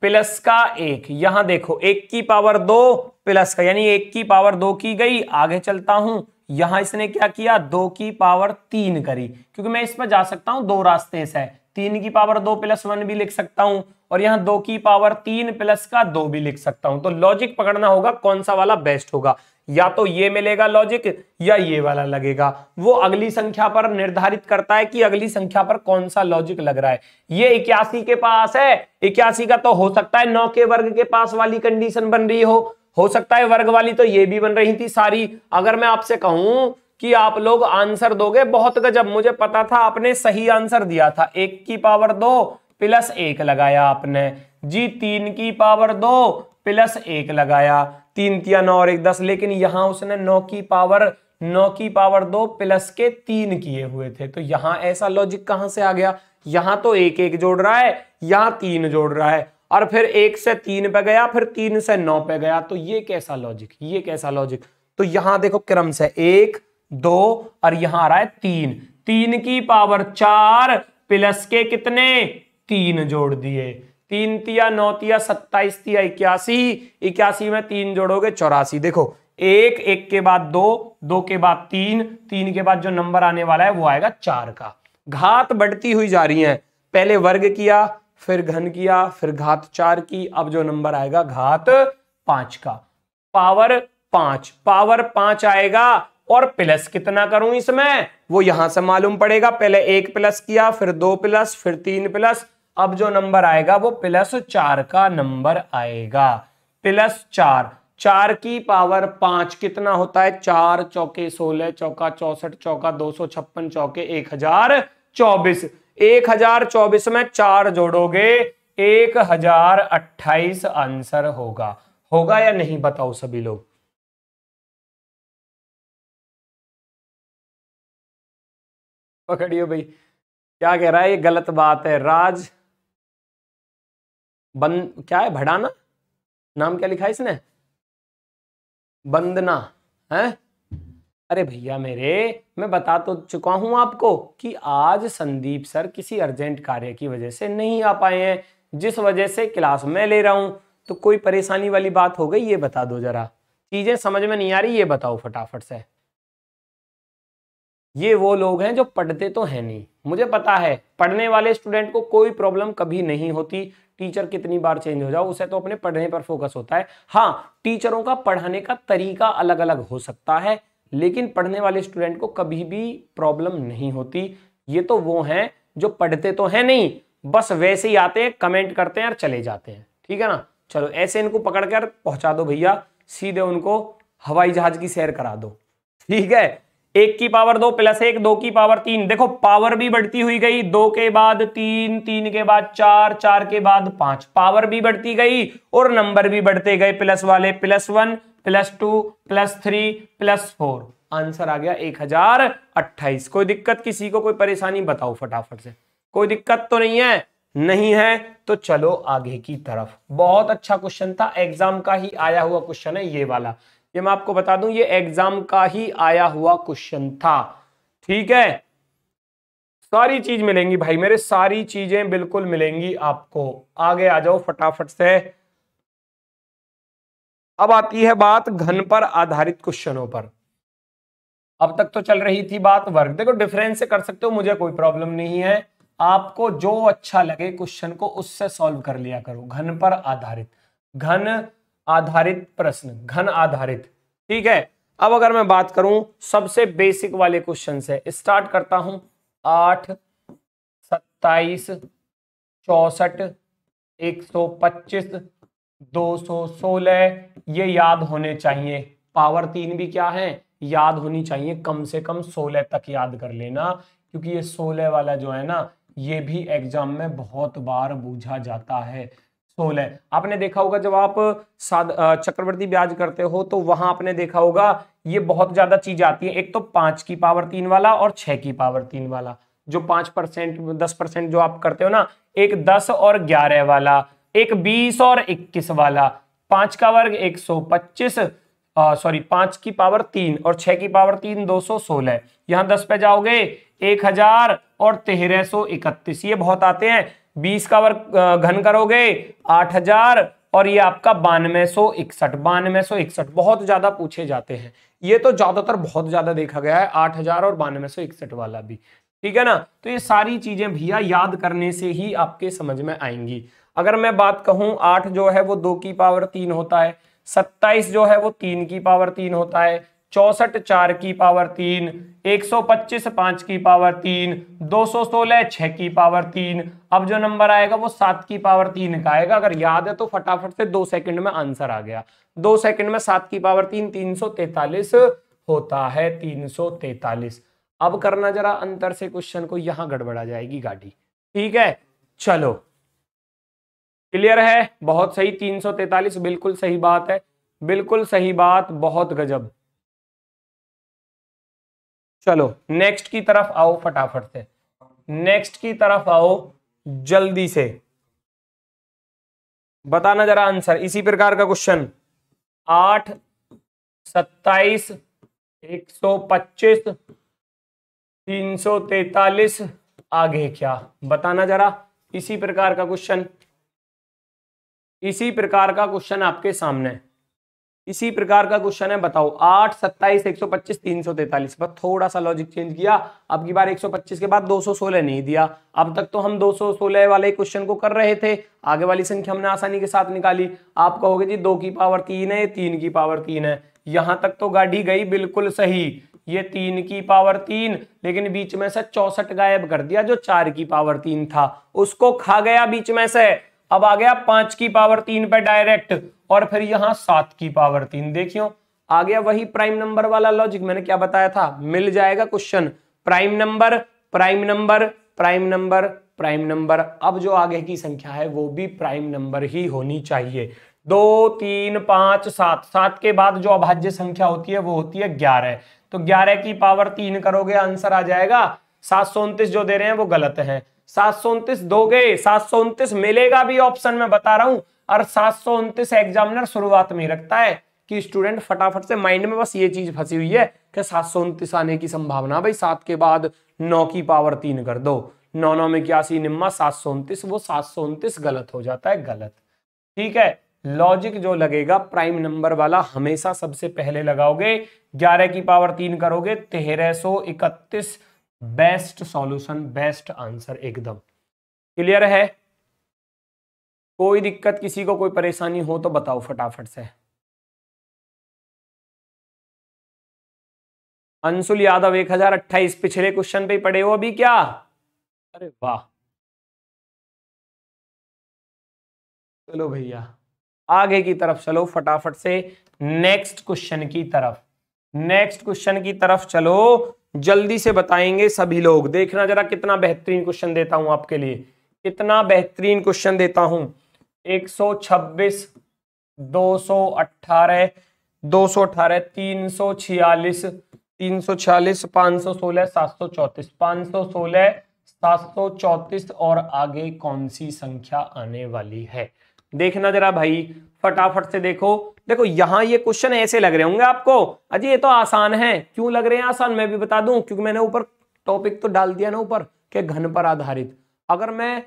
प्लस का एक यहां देखो एक की पावर दो प्लस का यानी एक की पावर दो की गई आगे चलता हूं यहां इसने क्या किया दो की पावर तीन करी क्योंकि मैं इस पर जा सकता हूं दो रास्ते से तीन की पावर दो प्लस वन भी लिख सकता हूं और यहां दो की पावर तीन प्लस का दो भी लिख सकता हूं तो लॉजिक पकड़ना होगा कौन सा वाला बेस्ट होगा या तो ये मिलेगा लॉजिक या ये वाला लगेगा वो अगली संख्या पर निर्धारित करता है कि अगली संख्या पर कौन सा लॉजिक लग रहा है ये इक्यासी के पास है इक्यासी का तो हो सकता है नौ के वर्ग के पास वाली कंडीशन बन रही हो हो सकता है वर्ग वाली तो ये भी बन रही थी सारी अगर मैं आपसे कहूं कि आप लोग आंसर दोगे बहुत गजब मुझे पता था आपने सही आंसर दिया था एक की पावर दो प्लस एक लगाया आपने जी तीन की पावर दो प्लस एक लगाया तीन तिया नौ और एक दस लेकिन यहां उसने नौ की पावर नौ की पावर दो प्लस के तीन किए हुए थे तो यहां ऐसा लॉजिक कहां से आ गया यहां तो एक एक जोड़ रहा है यहां तीन जोड़ रहा है और फिर एक से तीन पे गया फिर तीन से नौ पे गया तो ये कैसा लॉजिक ये कैसा लॉजिक तो यहां देखो क्रम से एक दो और यहां आ रहा है तीन तीन की पावर चार प्लस के कितने तीन जोड़ दिए तीन तिया नौ तिया सत्ताईस तिया इक्यासी इक्यासी में तीन जोड़ोगे चौरासी देखो एक एक के बाद दो दो के बाद तीन तीन के बाद जो नंबर आने वाला है वो आएगा चार का घात बढ़ती हुई जा रही है पहले वर्ग किया फिर घन किया फिर घात चार की अब जो नंबर आएगा घात पांच का पावर पांच पावर पांच आएगा और प्लस कितना करूं इसमें वो यहां से मालूम पड़ेगा पहले एक प्लस किया फिर दो प्लस फिर तीन प्लस अब जो नंबर आएगा वो प्लस चार का नंबर आएगा प्लस चार चार की पावर पांच कितना होता है चार चौके सोलह चौका चौसठ चौका दो सौ छप्पन चौके एक हजार चौबीस एक हजार चौबीस में चार जोड़ोगे एक हजार अट्ठाईस आंसर होगा होगा या नहीं बताओ सभी लोग पकड़ियो भाई क्या कह रहा है ये गलत बात है राज बन क्या है भड़ाना नाम क्या लिखा है इसने बंदना है अरे भैया मेरे मैं बता तो चुका हूं आपको कि आज संदीप सर किसी अर्जेंट कार्य की वजह से नहीं आ पाए हैं जिस वजह से क्लास में ले रहा हूं तो कोई परेशानी वाली बात हो गई ये बता दो जरा चीजें समझ में नहीं आ रही ये बताओ फटाफट से ये वो लोग हैं जो पढ़ते तो हैं नहीं मुझे पता है पढ़ने वाले स्टूडेंट को कोई प्रॉब्लम कभी नहीं होती टीचर कितनी बार चेंज हो जाओ उसे तो अपने पढ़ने पर फोकस होता है हाँ टीचरों का पढ़ाने का तरीका अलग अलग हो सकता है लेकिन पढ़ने वाले स्टूडेंट को कभी भी प्रॉब्लम नहीं होती ये तो वो हैं जो पढ़ते तो हैं नहीं बस वैसे ही आते हैं कमेंट करते हैं और चले जाते हैं ठीक है ना चलो ऐसे इनको पकड़ कर पहुंचा दो भैया सीधे उनको हवाई जहाज की सैर करा दो ठीक है एक की पावर दो प्लस एक दो की पावर तीन देखो पावर भी बढ़ती हुई गई दो के बाद तीन तीन के बाद चार चार के बाद पांच पावर भी बढ़ती गई और नंबर भी बढ़ते गए प्लस वाले plus one plus two plus three plus four answer आ गया एक हजार अट्ठाईस कोई दिक्कत किसी को कोई परेशानी बताओ फटाफट से कोई दिक्कत तो नहीं है नहीं है तो चलो आगे की तरफ बहुत अच्छा क्वेश्चन था एग्जाम का ही आया हुआ क्वेश्चन है ये वाला ये मैं आपको बता दूं ये एग्जाम का ही आया हुआ क्वेश्चन था ठीक है सारी चीज मिलेंगी भाई मेरे सारी चीजें बिल्कुल मिलेंगी आपको आगे आ जाओ फटाफट से अब आती है बात घन पर आधारित क्वेश्चनों पर अब तक तो चल रही थी बात वर्ग देखो डिफरेंस से कर सकते हो मुझे कोई प्रॉब्लम नहीं है आपको जो अच्छा लगे क्वेश्चन को उससे सॉल्व कर लिया करो घन पर आधारित घन आधारित प्रश्न घन आधारित ठीक है अब अगर मैं बात करूं सबसे बेसिक वाले क्वेश्चन से स्टार्ट करता हूं आठ सत्ताईस चौसठ एक सौ पच्चीस दो सौ सोलह ये याद होने चाहिए पावर तीन भी क्या है याद होनी चाहिए कम से कम सोलह तक याद कर लेना क्योंकि ये सोलह वाला जो है ना ये भी एग्जाम में बहुत बार बूझा जाता है सोलह आपने देखा होगा जब आप चक्रवर्ती ब्याज करते हो तो वहां आपने देखा होगा ये बहुत ज्यादा चीज आती है एक तो पांच की पावर तीन वाला और छह की पावर तीन वाला जो पांच परसेंट दस परसेंट जो आप करते हो ना एक दस और ग्यारह वाला एक बीस और इक्कीस वाला पांच का वर्ग एक सौ पच्चीस सॉरी पांच की पावर तीन और छह की पावर तीन दो सौ सोलह यहां दस पे जाओगे एक हजार और तेरह सो इकतीस ये बहुत आते हैं बीस का वर्ग घन करोगे आठ हजार और ये आपका बानवे सो इकसठ बानवे सौ इकसठ बहुत ज्यादा पूछे जाते हैं ये तो ज्यादातर बहुत ज्यादा देखा गया है आठ हजार और बानवे सो इकसठ वाला भी ठीक है ना तो ये सारी चीजें भैया याद करने से ही आपके समझ में आएंगी अगर मैं बात कहूं आठ जो है वो दो की पावर तीन होता है सत्ताईस जो है वो तीन की पावर तीन होता है चौसठ चार की पावर तीन एक सौ पच्चीस पांच की पावर तीन दो सौ सोलह छह की पावर तीन अब जो नंबर आएगा वो सात की पावर तीन का आएगा अगर याद है तो फटाफट से दो सेकंड में आंसर आ गया दो सेकंड में सात की पावर तीन तीन सौ तैतालीस होता है तीन सौ तैतालीस अब करना जरा अंतर से क्वेश्चन को यहां गड़बड़ा जाएगी गाड़ी ठीक है चलो क्लियर है बहुत सही तीन सौ तैतालीस बिल्कुल सही बात है बिल्कुल सही बात बहुत गजब चलो नेक्स्ट की तरफ आओ फटाफट से नेक्स्ट की तरफ आओ जल्दी से बताना जरा आंसर इसी प्रकार का क्वेश्चन आठ सत्ताईस एक सौ पच्चीस तीन सौ तैतालीस आगे क्या बताना जरा इसी प्रकार का क्वेश्चन इसी प्रकार का क्वेश्चन आपके सामने है इसी प्रकार का क्वेश्चन है बताओ आठ सत्ताईस एक सौ पच्चीस तीन सौ तैतालीस पर थोड़ा सा लॉजिक चेंज किया अब की बार एक सौ पच्चीस के बाद दो सौ सोलह नहीं दिया अब तक तो हम दो सौ सोलह वाले क्वेश्चन को कर रहे थे आगे वाली संख्या हमने आसानी के साथ निकाली आप कहोगे जी दो की पावर तीन है तीन की पावर तीन है यहां तक तो गाड़ी गई बिल्कुल सही ये तीन की पावर तीन लेकिन बीच में से चौसठ गायब कर दिया जो चार की पावर तीन था उसको खा गया बीच में से अब आ गया पांच की पावर तीन पर डायरेक्ट और फिर यहां सात की पावर तीन देखियो आ गया वही प्राइम नंबर वाला लॉजिक मैंने क्या बताया था मिल जाएगा question prime number prime number prime number prime number अब जो आगे की संख्या है वो भी प्राइम नंबर ही होनी चाहिए दो तीन पांच सात सात के बाद जो अभाज्य संख्या होती है वो होती है ग्यारह तो ग्यारह की पावर तीन करोगे आंसर आ जाएगा सात सौ उन्तीस जो दे रहे हैं वो गलत है सात सौ उनतीस दोगे सात सौ उनतीस मिलेगा भी ऑप्शन में बता रहा हूं और सात सौ उन्तीस एग्जामिनर शुरुआत में ही रखता है कि स्टूडेंट फटाफट से माइंड में बस ये चीज फंसी हुई है कि सात सौ उन्तीस आने की संभावना भाई सात के बाद नौ की पावर तीन कर दो नौ नौ में इक्यासी निम्मा सात सौ उन्तीस वो सात सौ उन्तीस गलत हो जाता है गलत ठीक है लॉजिक जो लगेगा प्राइम नंबर वाला हमेशा सबसे पहले लगाओगे ग्यारह की पावर तीन करोगे तेरह सो इकतीस बेस्ट सॉल्यूशन बेस्ट आंसर एकदम क्लियर है कोई दिक्कत किसी को कोई परेशानी हो तो बताओ फटाफट से अंशुल यादव एक हजार अट्ठाईस पिछले क्वेश्चन पे पढ़े हो अभी क्या अरे वाह चलो भैया आगे की तरफ चलो फटाफट से नेक्स्ट क्वेश्चन की तरफ नेक्स्ट क्वेश्चन की तरफ चलो जल्दी से बताएंगे सभी लोग देखना जरा कितना बेहतरीन क्वेश्चन देता हूं आपके लिए कितना बेहतरीन क्वेश्चन देता हूं एक सौ छब्बीस दो सौ अट्ठारह दो सौ अठारह तीन सौ छियालीस तीन सौ छियालीस पाँच सौ सोलह सात सौ चौंतीस पाँच सौ सोलह सात सौ चौंतीस और आगे कौन सी संख्या आने वाली है देखना जरा भाई फटाफट से देखो देखो यहाँ ये क्वेश्चन ऐसे लग रहे होंगे आपको अजय ये तो आसान है क्यों लग रहे हैं आसान मैं भी बता दूं क्योंकि मैंने ऊपर टॉपिक तो डाल दिया ना ऊपर के घन पर आधारित अगर मैं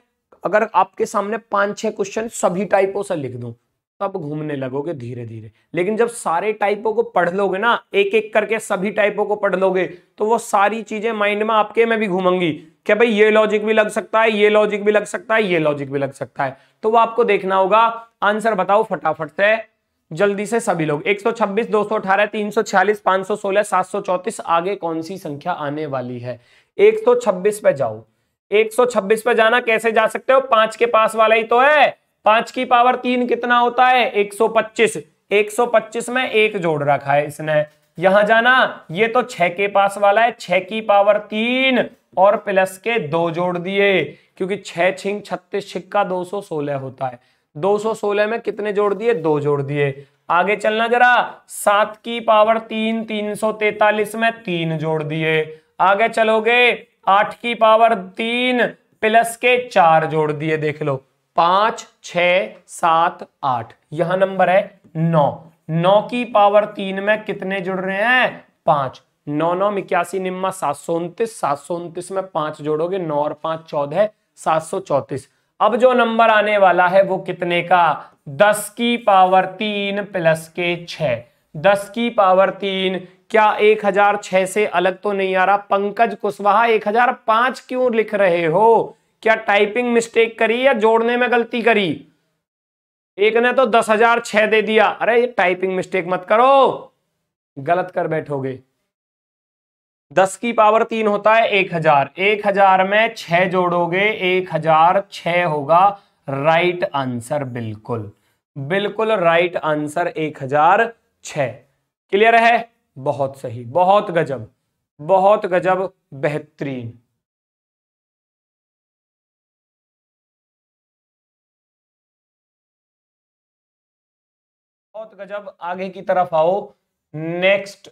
अगर आपके सामने पांच छह क्वेश्चन सभी टाइपों से लिख दूं तब घूमने लगोगे धीरे धीरे लेकिन जब सारे टाइपों को पढ़ लोगे ना एक एक करके सभी टाइपों को पढ़ लोगे तो वो सारी चीजें माइंड में आपके में भी घूमेंगी क्या भाई ये लॉजिक भी लग सकता है ये लॉजिक भी लग सकता है ये लॉजिक भी लग सकता है तो वो आपको देखना होगा आंसर बताओ फटाफट से जल्दी से सभी लोग 126, 218, 346, 516, 734 आगे कौन सी संख्या आने वाली है 126 पे जाओ 126 पे जाना कैसे जा सकते हो पांच के पास वाला ही तो है पांच की पावर तीन कितना होता है 125 125 में एक जोड़ रखा है इसने यहां जाना ये तो छह के पास वाला है छह की पावर तीन और प्लस के दो जोड़ दिए क्योंकि छह छिंग छत्तीस छिक्का दो सो सोलह होता है दो सौ सोलह में कितने जोड़ दिए दो जोड़ दिए आगे चलना जरा सात की पावर तीन तीन सौ तैतालीस में तीन जोड़ दिए आगे चलोगे आठ की पावर तीन प्लस के चार जोड़ दिए देख लो पांच छ सात आठ यह नंबर है नौ नौ की पावर तीन में कितने जुड़ रहे हैं पांच नौ नौ इक्यासी निम्मा सात सौ उनतीस सात सौ उनतीस में पांच जोड़ोगे नौ और पांच चौदह सात सौ चौतीस अब जो नंबर आने वाला है वो कितने का दस की पावर तीन प्लस के छ दस की पावर तीन क्या 1006 से अलग तो नहीं आ रहा पंकज कुशवाहा 1005 क्यों लिख रहे हो क्या टाइपिंग मिस्टेक करी या जोड़ने में गलती करी एक ने तो दस हजार छह दे दिया अरे ये टाइपिंग मिस्टेक मत करो गलत कर बैठोगे दस की पावर तीन होता है एक हजार एक हजार में छह जोड़ोगे एक हजार छह होगा राइट आंसर बिल्कुल बिल्कुल राइट आंसर एक हजार छ क्लियर है बहुत सही बहुत गजब बहुत गजब बेहतरीन बहुत गजब आगे की तरफ आओ नेक्स्ट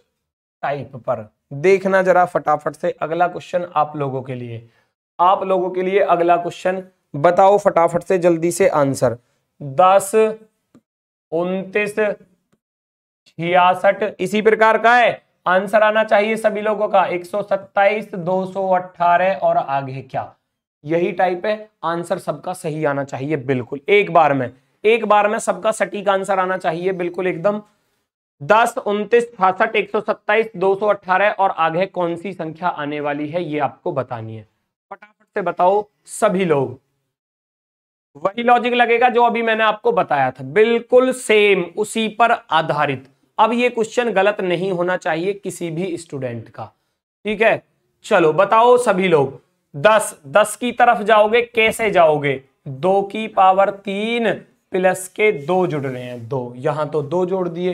टाइप पर देखना जरा फटाफट से अगला क्वेश्चन आप लोगों के लिए आप लोगों के लिए अगला क्वेश्चन बताओ फटाफट से जल्दी से आंसर दस उनतीस छियासठ इसी प्रकार का है आंसर आना चाहिए सभी लोगों का एक सौ दो सौ अट्ठारह और आगे क्या यही टाइप है आंसर सबका सही आना चाहिए बिल्कुल एक बार में एक बार में सबका सटीक आंसर आना चाहिए बिल्कुल एकदम दस उन्तीस छियासठ एक सौ सत्ताईस दो सौ अट्ठारह और आगे कौन सी संख्या आने वाली है ये आपको बतानी है फटाफट से बताओ सभी लोग वही लॉजिक लगेगा जो अभी मैंने आपको बताया था बिल्कुल सेम उसी पर आधारित अब ये क्वेश्चन गलत नहीं होना चाहिए किसी भी स्टूडेंट का ठीक है चलो बताओ सभी लोग दस दस की तरफ जाओगे कैसे जाओगे दो की पावर तीन प्लस के दो जुड़ रहे हैं दो यहां तो दो जोड़ दिए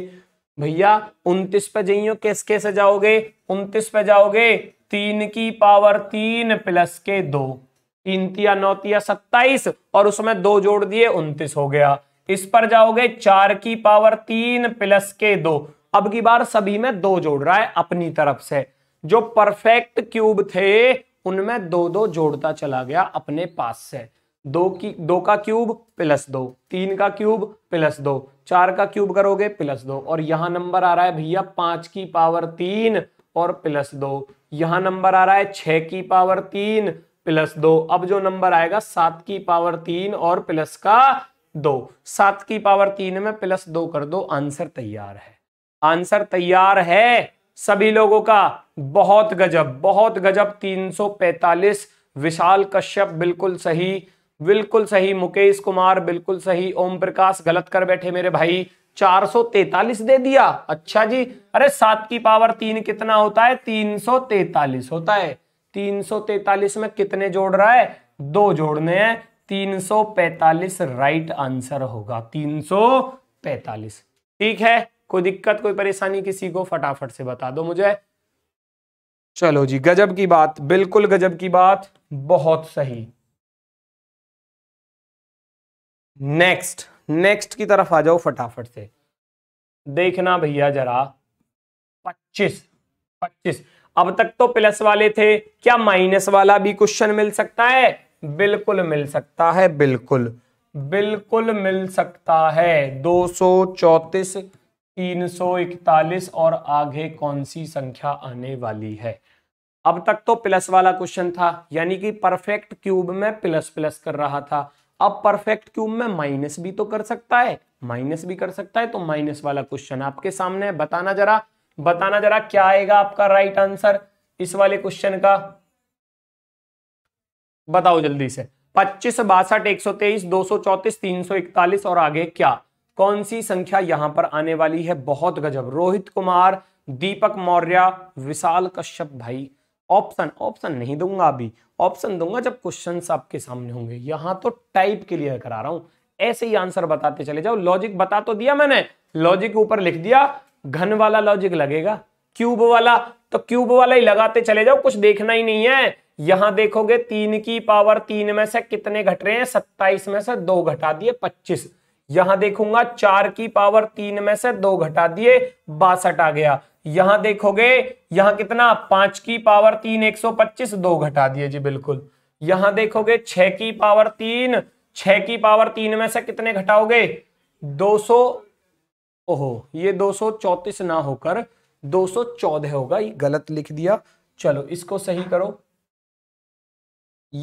भैया उनतीस पे जाइयो किस कैसे जाओगे उनतीस पे जाओगे तीन की पावर तीन प्लस के दो तीन तिया नौतिया सत्ताईस और उसमें दो जोड़ दिए उन्तीस हो गया इस पर जाओगे चार की पावर तीन प्लस के दो अब की बार सभी में दो जोड़ रहा है अपनी तरफ से जो परफेक्ट क्यूब थे उनमें दो दो जोड़ता चला गया अपने पास से दो की दो का क्यूब प्लस दो तीन का क्यूब प्लस दो चार का क्यूब करोगे प्लस दो और यहां नंबर आ रहा है भैया पांच की पावर तीन और प्लस दो यहां नंबर आ रहा है छह की पावर तीन प्लस दो अब जो नंबर आएगा सात की पावर तीन और प्लस का दो सात की पावर तीन में प्लस दो कर दो आंसर तैयार है आंसर तैयार है सभी लोगों का बहुत गजब बहुत गजब 345 विशाल कश्यप बिल्कुल सही बिल्कुल सही मुकेश कुमार बिल्कुल सही ओम प्रकाश गलत कर बैठे मेरे भाई 443 दे दिया अच्छा जी अरे सात की पावर तीन कितना होता है 343 होता है 343 में कितने जोड़ रहा है दो जोड़ने हैं 345 राइट आंसर होगा 345 ठीक है कोई दिक्कत कोई परेशानी किसी को फटाफट से बता दो मुझे चलो जी गजब की बात बिल्कुल गजब की बात बहुत सही नेक्स्ट नेक्स्ट की तरफ आ जाओ फटाफट से देखना भैया जरा 25 25 अब तक तो प्लस वाले थे क्या माइनस वाला भी क्वेश्चन मिल सकता है बिल्कुल मिल सकता है बिल्कुल बिल्कुल मिल सकता है दो सौ चौतीस तीन सौ इकतालीस और आगे कौन सी संख्या आने वाली है अब तक तो प्लस वाला क्वेश्चन था यानी कि परफेक्ट क्यूब में प्लस प्लस कर रहा था अब परफेक्ट क्यूब में माइनस भी तो कर सकता है माइनस भी कर सकता है तो माइनस वाला क्वेश्चन आपके सामने है बताना जरा बताना जरा क्या आएगा आपका राइट आंसर इस वाले क्वेश्चन का बताओ जल्दी से पच्चीस बासठ एक सौ तेईस दो सौ चौतीस तीन सौ इकतालीस और आगे क्या कौन सी संख्या यहां पर आने वाली है बहुत गजब रोहित कुमार दीपक मौर्य विशाल कश्यप भाई ऑप्शन ऑप्शन नहीं दूंगा अभी ऑप्शन दूंगा जब क्वेश्चन आपके सामने होंगे यहां तो टाइप क्लियर करा रहा हूं ऐसे ही आंसर बताते चले जाओ लॉजिक बता तो दिया मैंने लॉजिक ऊपर लिख दिया घन वाला लॉजिक लगेगा क्यूब वाला तो क्यूब वाला ही लगाते चले जाओ कुछ देखना ही नहीं है यहां देखोगे तीन की पावर तीन में से कितने घट रहे हैं सत्ताईस में से दो घटा दिए पच्चीस यहां देखूंगा चार की पावर तीन में से दो घटा दिए बासठ आ गया यहां देखोगे यहां कितना पांच की पावर तीन एक सौ पच्चीस दो घटा दिए जी बिल्कुल यहां देखोगे छह की पावर तीन छ की पावर तीन में से कितने घटाओगे दो सौ ओहो ये दो सौ चौतीस ना होकर दो सौ चौदह होगा ये गलत लिख दिया चलो इसको सही करो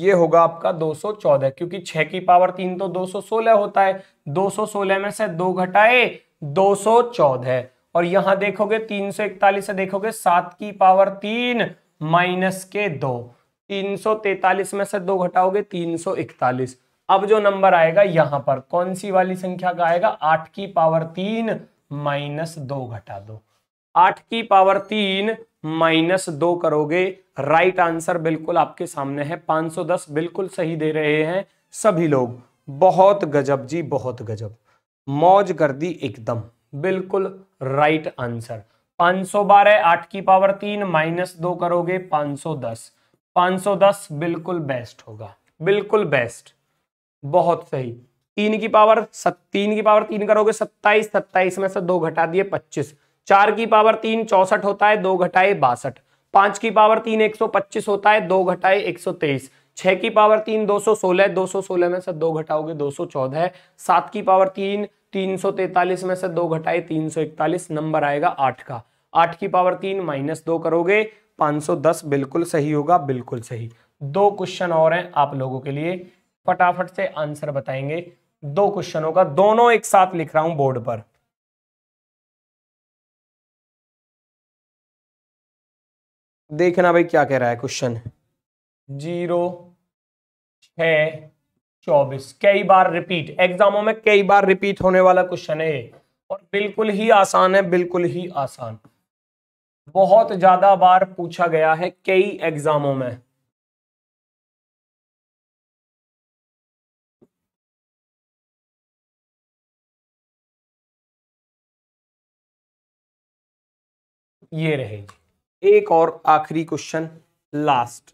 ये होगा आपका 214 क्योंकि 6 की पावर 3 तो 216 होता है 216 में से दो घटाए 214 और यहां देखोगे 341 से देखोगे 7 की पावर 3 माइनस के दो 343 में से दो घटाओगे 341 अब जो नंबर आएगा यहां पर कौन सी वाली संख्या का आएगा आठ की पावर तीन माइनस दो घटा दो आठ की पावर तीन माइनस दो करोगे राइट आंसर बिल्कुल आपके सामने है 510 बिल्कुल सही दे रहे हैं सभी लोग बहुत गजब जी बहुत गजब मौज कर दी एकदम बिल्कुल राइट आंसर 512 आठ की पावर तीन माइनस दो करोगे 510 510 बिल्कुल बेस्ट होगा बिल्कुल बेस्ट बहुत सही तीन की पावर सत, तीन की पावर तीन करोगे सत्ताईस सत्ताईस में से दो घटा दिए पच्चीस चार की पावर तीन चौसठ होता है दो घटाए बासठ पांच की पावर तीन एक सौ पच्चीस होता है दो घटाए एक सौ तेईस छह की पावर तीन दो सौ सोलह दो सौ सोलह में से दो घटाओगे दो सौ चौदह सात की पावर तीन तीन सौ तैतालीस में से दो घटाए तीन सौ इकतालीस नंबर आएगा आठ का आठ की पावर तीन माइनस दो करोगे पांच सौ दस बिल्कुल सही होगा बिल्कुल सही दो क्वेश्चन और हैं आप लोगों के लिए फटाफट से आंसर बताएंगे दो क्वेश्चनों का दोनों एक साथ लिख रहा हूं बोर्ड पर देखना भाई क्या कह रहा है क्वेश्चन जीरो छ चौबीस कई बार रिपीट एग्जामों में कई बार रिपीट होने वाला क्वेश्चन है और बिल्कुल ही आसान है बिल्कुल ही आसान बहुत ज्यादा बार पूछा गया है कई एग्जामों में ये रहेगी एक और आखिरी क्वेश्चन लास्ट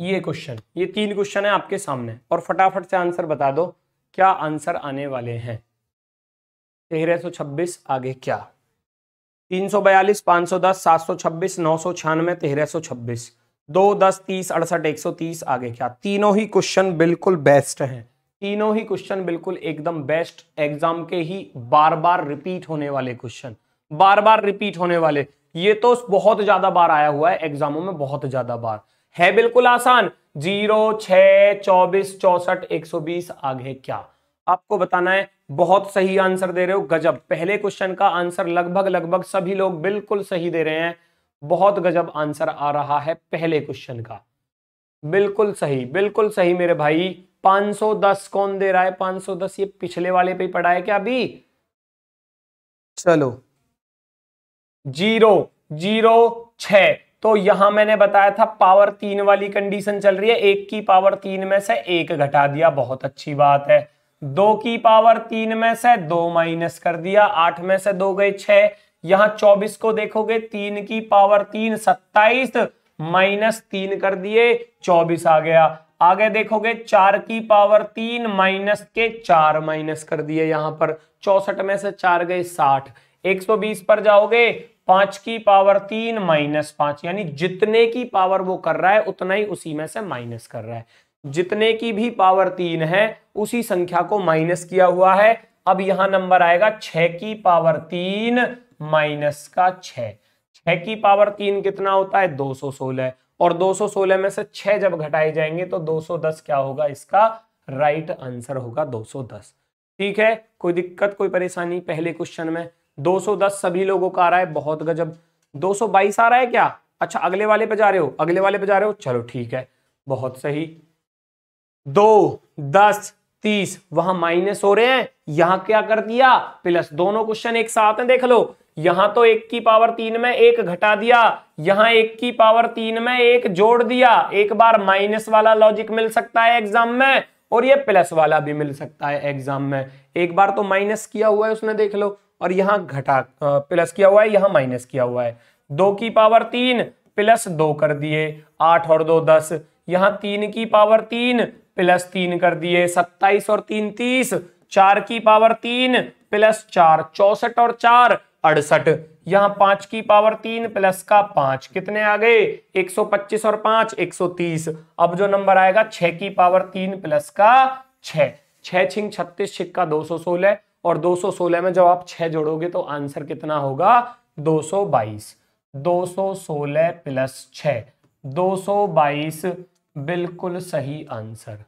ये क्वेश्चन ये तीन क्वेश्चन है आपके सामने और फटाफट से आंसर बता दो क्या आंसर आने वाले हैं तेरह सौ छब्बीस आगे क्या तीन सौ बयालीस पांच सौ दस सात सौ छब्बीस नौ सौ छियानवे तेरह सौ छब्बीस दो दस तीस अड़सठ एक सौ तीस आगे क्या तीनों ही क्वेश्चन बिल्कुल बेस्ट हैं तीनों ही क्वेश्चन बिल्कुल एकदम बेस्ट एग्जाम के ही बार बार रिपीट होने वाले क्वेश्चन बार बार रिपीट होने वाले ये तो बहुत ज्यादा बार आया हुआ है एग्जामों में बहुत ज्यादा बार है बिल्कुल आसान जीरो छ चौबीस चौसठ एक सौ बीस आगे क्या आपको बताना है बहुत सही आंसर दे रहे हो गजब पहले क्वेश्चन का आंसर लगभग लगभग सभी लोग बिल्कुल सही दे रहे हैं बहुत गजब आंसर आ रहा है पहले क्वेश्चन का बिल्कुल सही बिल्कुल सही मेरे भाई 510 कौन दे रहा है 510 ये पिछले वाले पे पढ़ा है क्या अभी चलो जीरो जीरो छ तो यहां मैंने बताया था पावर तीन वाली कंडीशन चल रही है एक की पावर तीन में से एक घटा दिया बहुत अच्छी बात है दो की पावर तीन में से दो माइनस कर दिया आठ में से दो गए छह यहां 24 को देखोगे तीन की पावर तीन सत्ताईस माइनस तीन कर दिए 24 आ गया आगे देखोगे चार की पावर तीन माइनस के चार माइनस कर दिए यहां पर चौसठ में से चार गए साठ 120 पर जाओगे पांच की पावर तीन माइनस पांच यानी जितने की पावर वो कर रहा है उतना ही उसी में से माइनस कर रहा है जितने की भी पावर तीन है उसी संख्या को माइनस किया हुआ है अब यहां नंबर आएगा छ की पावर तीन माइनस का छ छः की पावर तीन कितना होता है दो सौ सोलह और दो सौ सोलह में से छह जब घटाए जाएंगे तो दो सौ दस क्या होगा इसका राइट आंसर होगा दो सौ दस ठीक है कोई दिक्कत कोई परेशानी पहले क्वेश्चन में दो सौ दस सभी लोगों का आ रहा है बहुत गजब दो बाईस आ रहा है क्या अच्छा अगले वाले पे जा रहे हो अगले वाले पे जा रहे हो चलो ठीक है बहुत सही दो दस तीस वहां माइनस हो रहे हैं यहां क्या कर दिया प्लस दोनों क्वेश्चन एक साथ हैं देख लो यहां तो एक की पावर तीन में एक घटा दिया यहां एक की पावर तीन में एक जोड़ दिया एक बार माइनस वाला लॉजिक मिल सकता है एग्जाम में और ये प्लस वाला भी मिल सकता है एग्जाम में एक बार तो माइनस किया हुआ है उसने देख लो और यहां घटा प्लस किया हुआ है यहां माइनस किया हुआ है दो की पावर तीन प्लस दो कर दिए आठ और दो दस यहां तीन की पावर तीन प्लस तीन कर दिए सत्ताईस और तीन तीस चार की पावर तीन प्लस चार चौसठ और चार अड़सठ यहां पांच की पावर तीन प्लस का पांच कितने आ गए 125 और पांच 130 अब जो नंबर आएगा छह की पावर तीन प्लस का छह छह छिंग छत्तीस छिक्का 216 और 216 में जब आप छह जोड़ोगे तो आंसर कितना होगा 222 216 प्लस छ 222 बिल्कुल सही आंसर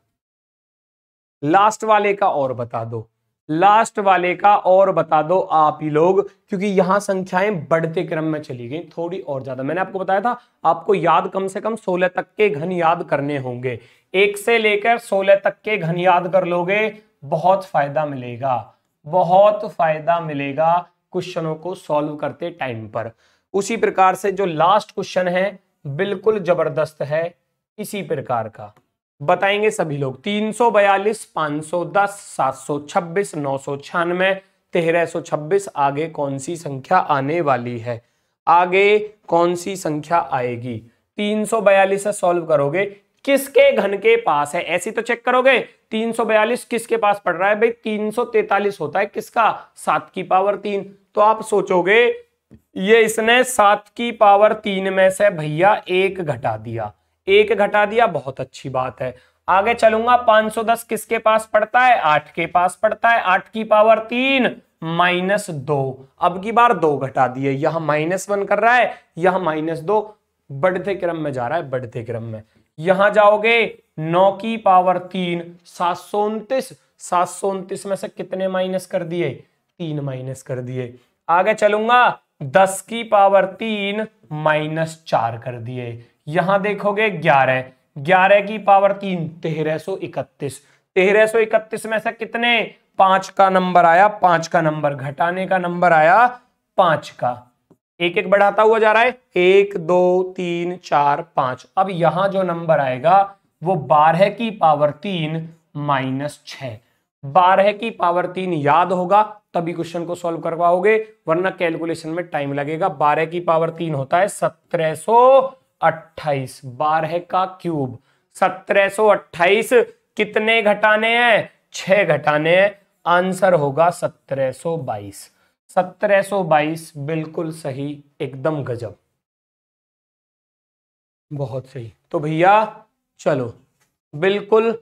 लास्ट वाले का और बता दो लास्ट वाले का और बता दो आप ही लोग क्योंकि यहां संख्याएं बढ़ते क्रम में चली गई थोड़ी और ज्यादा मैंने आपको बताया था आपको याद कम से कम 16 तक के घन याद करने होंगे एक से लेकर 16 तक के घन याद कर लोगे बहुत फायदा मिलेगा बहुत फायदा मिलेगा क्वेश्चनों को सॉल्व करते टाइम पर उसी प्रकार से जो लास्ट क्वेश्चन है बिल्कुल जबरदस्त है इसी प्रकार का बताएंगे सभी लोग तीन सौ बयालीस पांच सौ दस सात सौ छब्बीस नौ सौ छियानवे तेरह सौ छब्बीस आगे कौन सी संख्या आने वाली है आगे कौन सी संख्या आएगी तीन सौ बयालीस से सॉल्व करोगे किसके घन के पास है ऐसी तो चेक करोगे तीन सौ बयालीस किसके पास पड़ रहा है भाई तीन सौ तैतालीस होता है किसका सात की पावर तीन तो आप सोचोगे ये इसने सात की पावर तीन में से भैया एक घटा दिया एक घटा दिया बहुत अच्छी बात है आगे चलूंगा 510 किसके पास पड़ता है आठ के पास पड़ता है आठ की पावर तीन माइनस दो अब की बार दो घटा दिए यह माइनस वन कर रहा है यह माइनस दो बढ़ते क्रम में जा रहा है बढ़ते क्रम में यहां जाओगे नौ की पावर तीन सात सौ उनतीस सात सौ उनतीस में से कितने माइनस कर दिए तीन माइनस कर दिए आगे चलूंगा दस की पावर तीन माइनस चार कर दिए यहां देखोगे ग्यारह ग्यारह की पावर तीन तेरह सो इकतीस तेरह सो इकतीस में से कितने पांच का नंबर आया पांच का नंबर घटाने का नंबर आया पांच का एक एक बढ़ाता हुआ जा रहा है एक दो तीन चार पांच अब यहां जो नंबर आएगा वो बारह की पावर तीन माइनस छ बारह की पावर तीन याद होगा तभी क्वेश्चन को सॉल्व करवाओगे वरना कैलकुलेशन में टाइम लगेगा बारह की पावर तीन होता है सत्रह सो अट्ठाईस बारह का क्यूब सत्रह सो अट्ठाईस कितने घटाने हैं छह घटाने हैं आंसर होगा सत्रह सो बाईस सत्रह सो बाईस बिल्कुल सही एकदम गजब बहुत सही तो भैया चलो बिल्कुल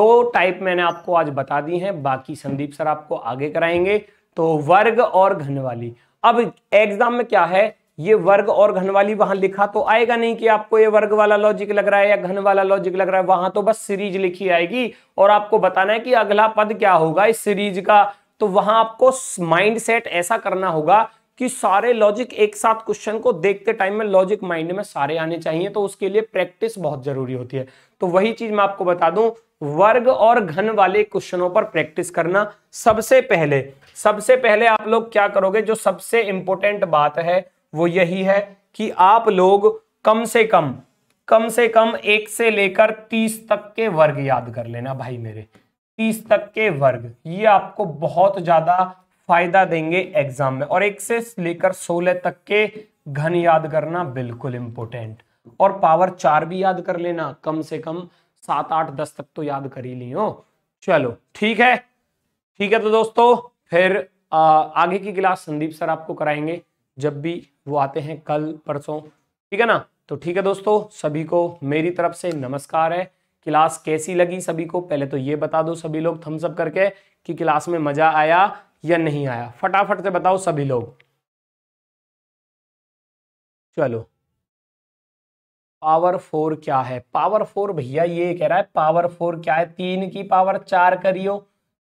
दो टाइप मैंने आपको आज बता दी हैं बाकी संदीप सर आपको आगे कराएंगे तो वर्ग और घन वाली अब एग्जाम में क्या है ये वर्ग और घन वाली वहां लिखा तो आएगा नहीं कि आपको ये वर्ग वाला लॉजिक लग रहा है या घन वाला लॉजिक लग रहा है वहां तो बस सीरीज लिखी आएगी और आपको बताना है कि अगला पद क्या होगा इस सीरीज का तो वहां आपको माइंड सेट ऐसा करना होगा कि सारे लॉजिक एक साथ क्वेश्चन को देखते टाइम में लॉजिक माइंड में सारे आने चाहिए तो उसके लिए प्रैक्टिस बहुत जरूरी होती है तो वही चीज मैं आपको बता दूं वर्ग और घन वाले क्वेश्चनों पर प्रैक्टिस करना सबसे पहले सबसे पहले आप लोग क्या करोगे जो सबसे इंपॉर्टेंट बात है वो यही है कि आप लोग कम से कम कम से कम एक से लेकर तीस तक के वर्ग याद कर लेना भाई मेरे तीस तक के वर्ग ये आपको बहुत ज्यादा फायदा देंगे एग्जाम में और एक से लेकर सोलह तक के घन याद करना बिल्कुल इंपॉर्टेंट और पावर चार भी याद कर लेना कम से कम सात आठ दस तक तो याद कर ही लियो चलो ठीक है ठीक है तो दोस्तों फिर आ, आगे की क्लास संदीप सर आपको कराएंगे जब भी वो आते हैं कल परसों ठीक है ना तो ठीक है दोस्तों सभी को मेरी तरफ से नमस्कार है क्लास कैसी लगी सभी को पहले तो ये बता दो सभी लोग थम्सअप करके कि क्लास में मजा आया या नहीं आया फटाफट से बताओ सभी लोग चलो पावर फोर क्या है पावर फोर भैया ये कह रहा है पावर फोर क्या है तीन की पावर चार करियो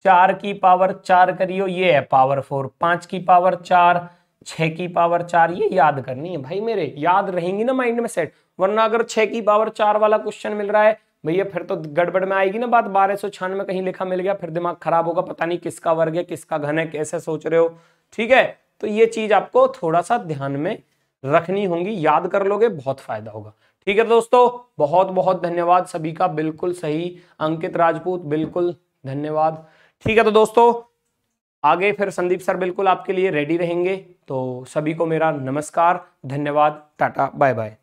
चार की पावर चार करियो ये है पावर फोर पांच की पावर चार छः की पावर चार ये याद करनी है भाई मेरे याद रहेंगी ना माइंड में सेट वरना अगर छः की पावर चार वाला क्वेश्चन मिल रहा है भैया फिर तो गड़बड़ में आएगी ना बात बारह सौ छियानवे कहीं लिखा मिल गया फिर दिमाग खराब होगा पता नहीं किसका वर्ग है किसका घन है कैसे सोच रहे हो ठीक है तो ये चीज आपको थोड़ा सा ध्यान में रखनी होगी याद कर लोगे बहुत फायदा होगा ठीक है दोस्तों बहुत बहुत धन्यवाद सभी का बिल्कुल सही अंकित राजपूत बिल्कुल धन्यवाद ठीक है तो दोस्तों आगे फिर संदीप सर बिल्कुल आपके लिए रेडी रहेंगे तो सभी को मेरा नमस्कार धन्यवाद टाटा बाय बाय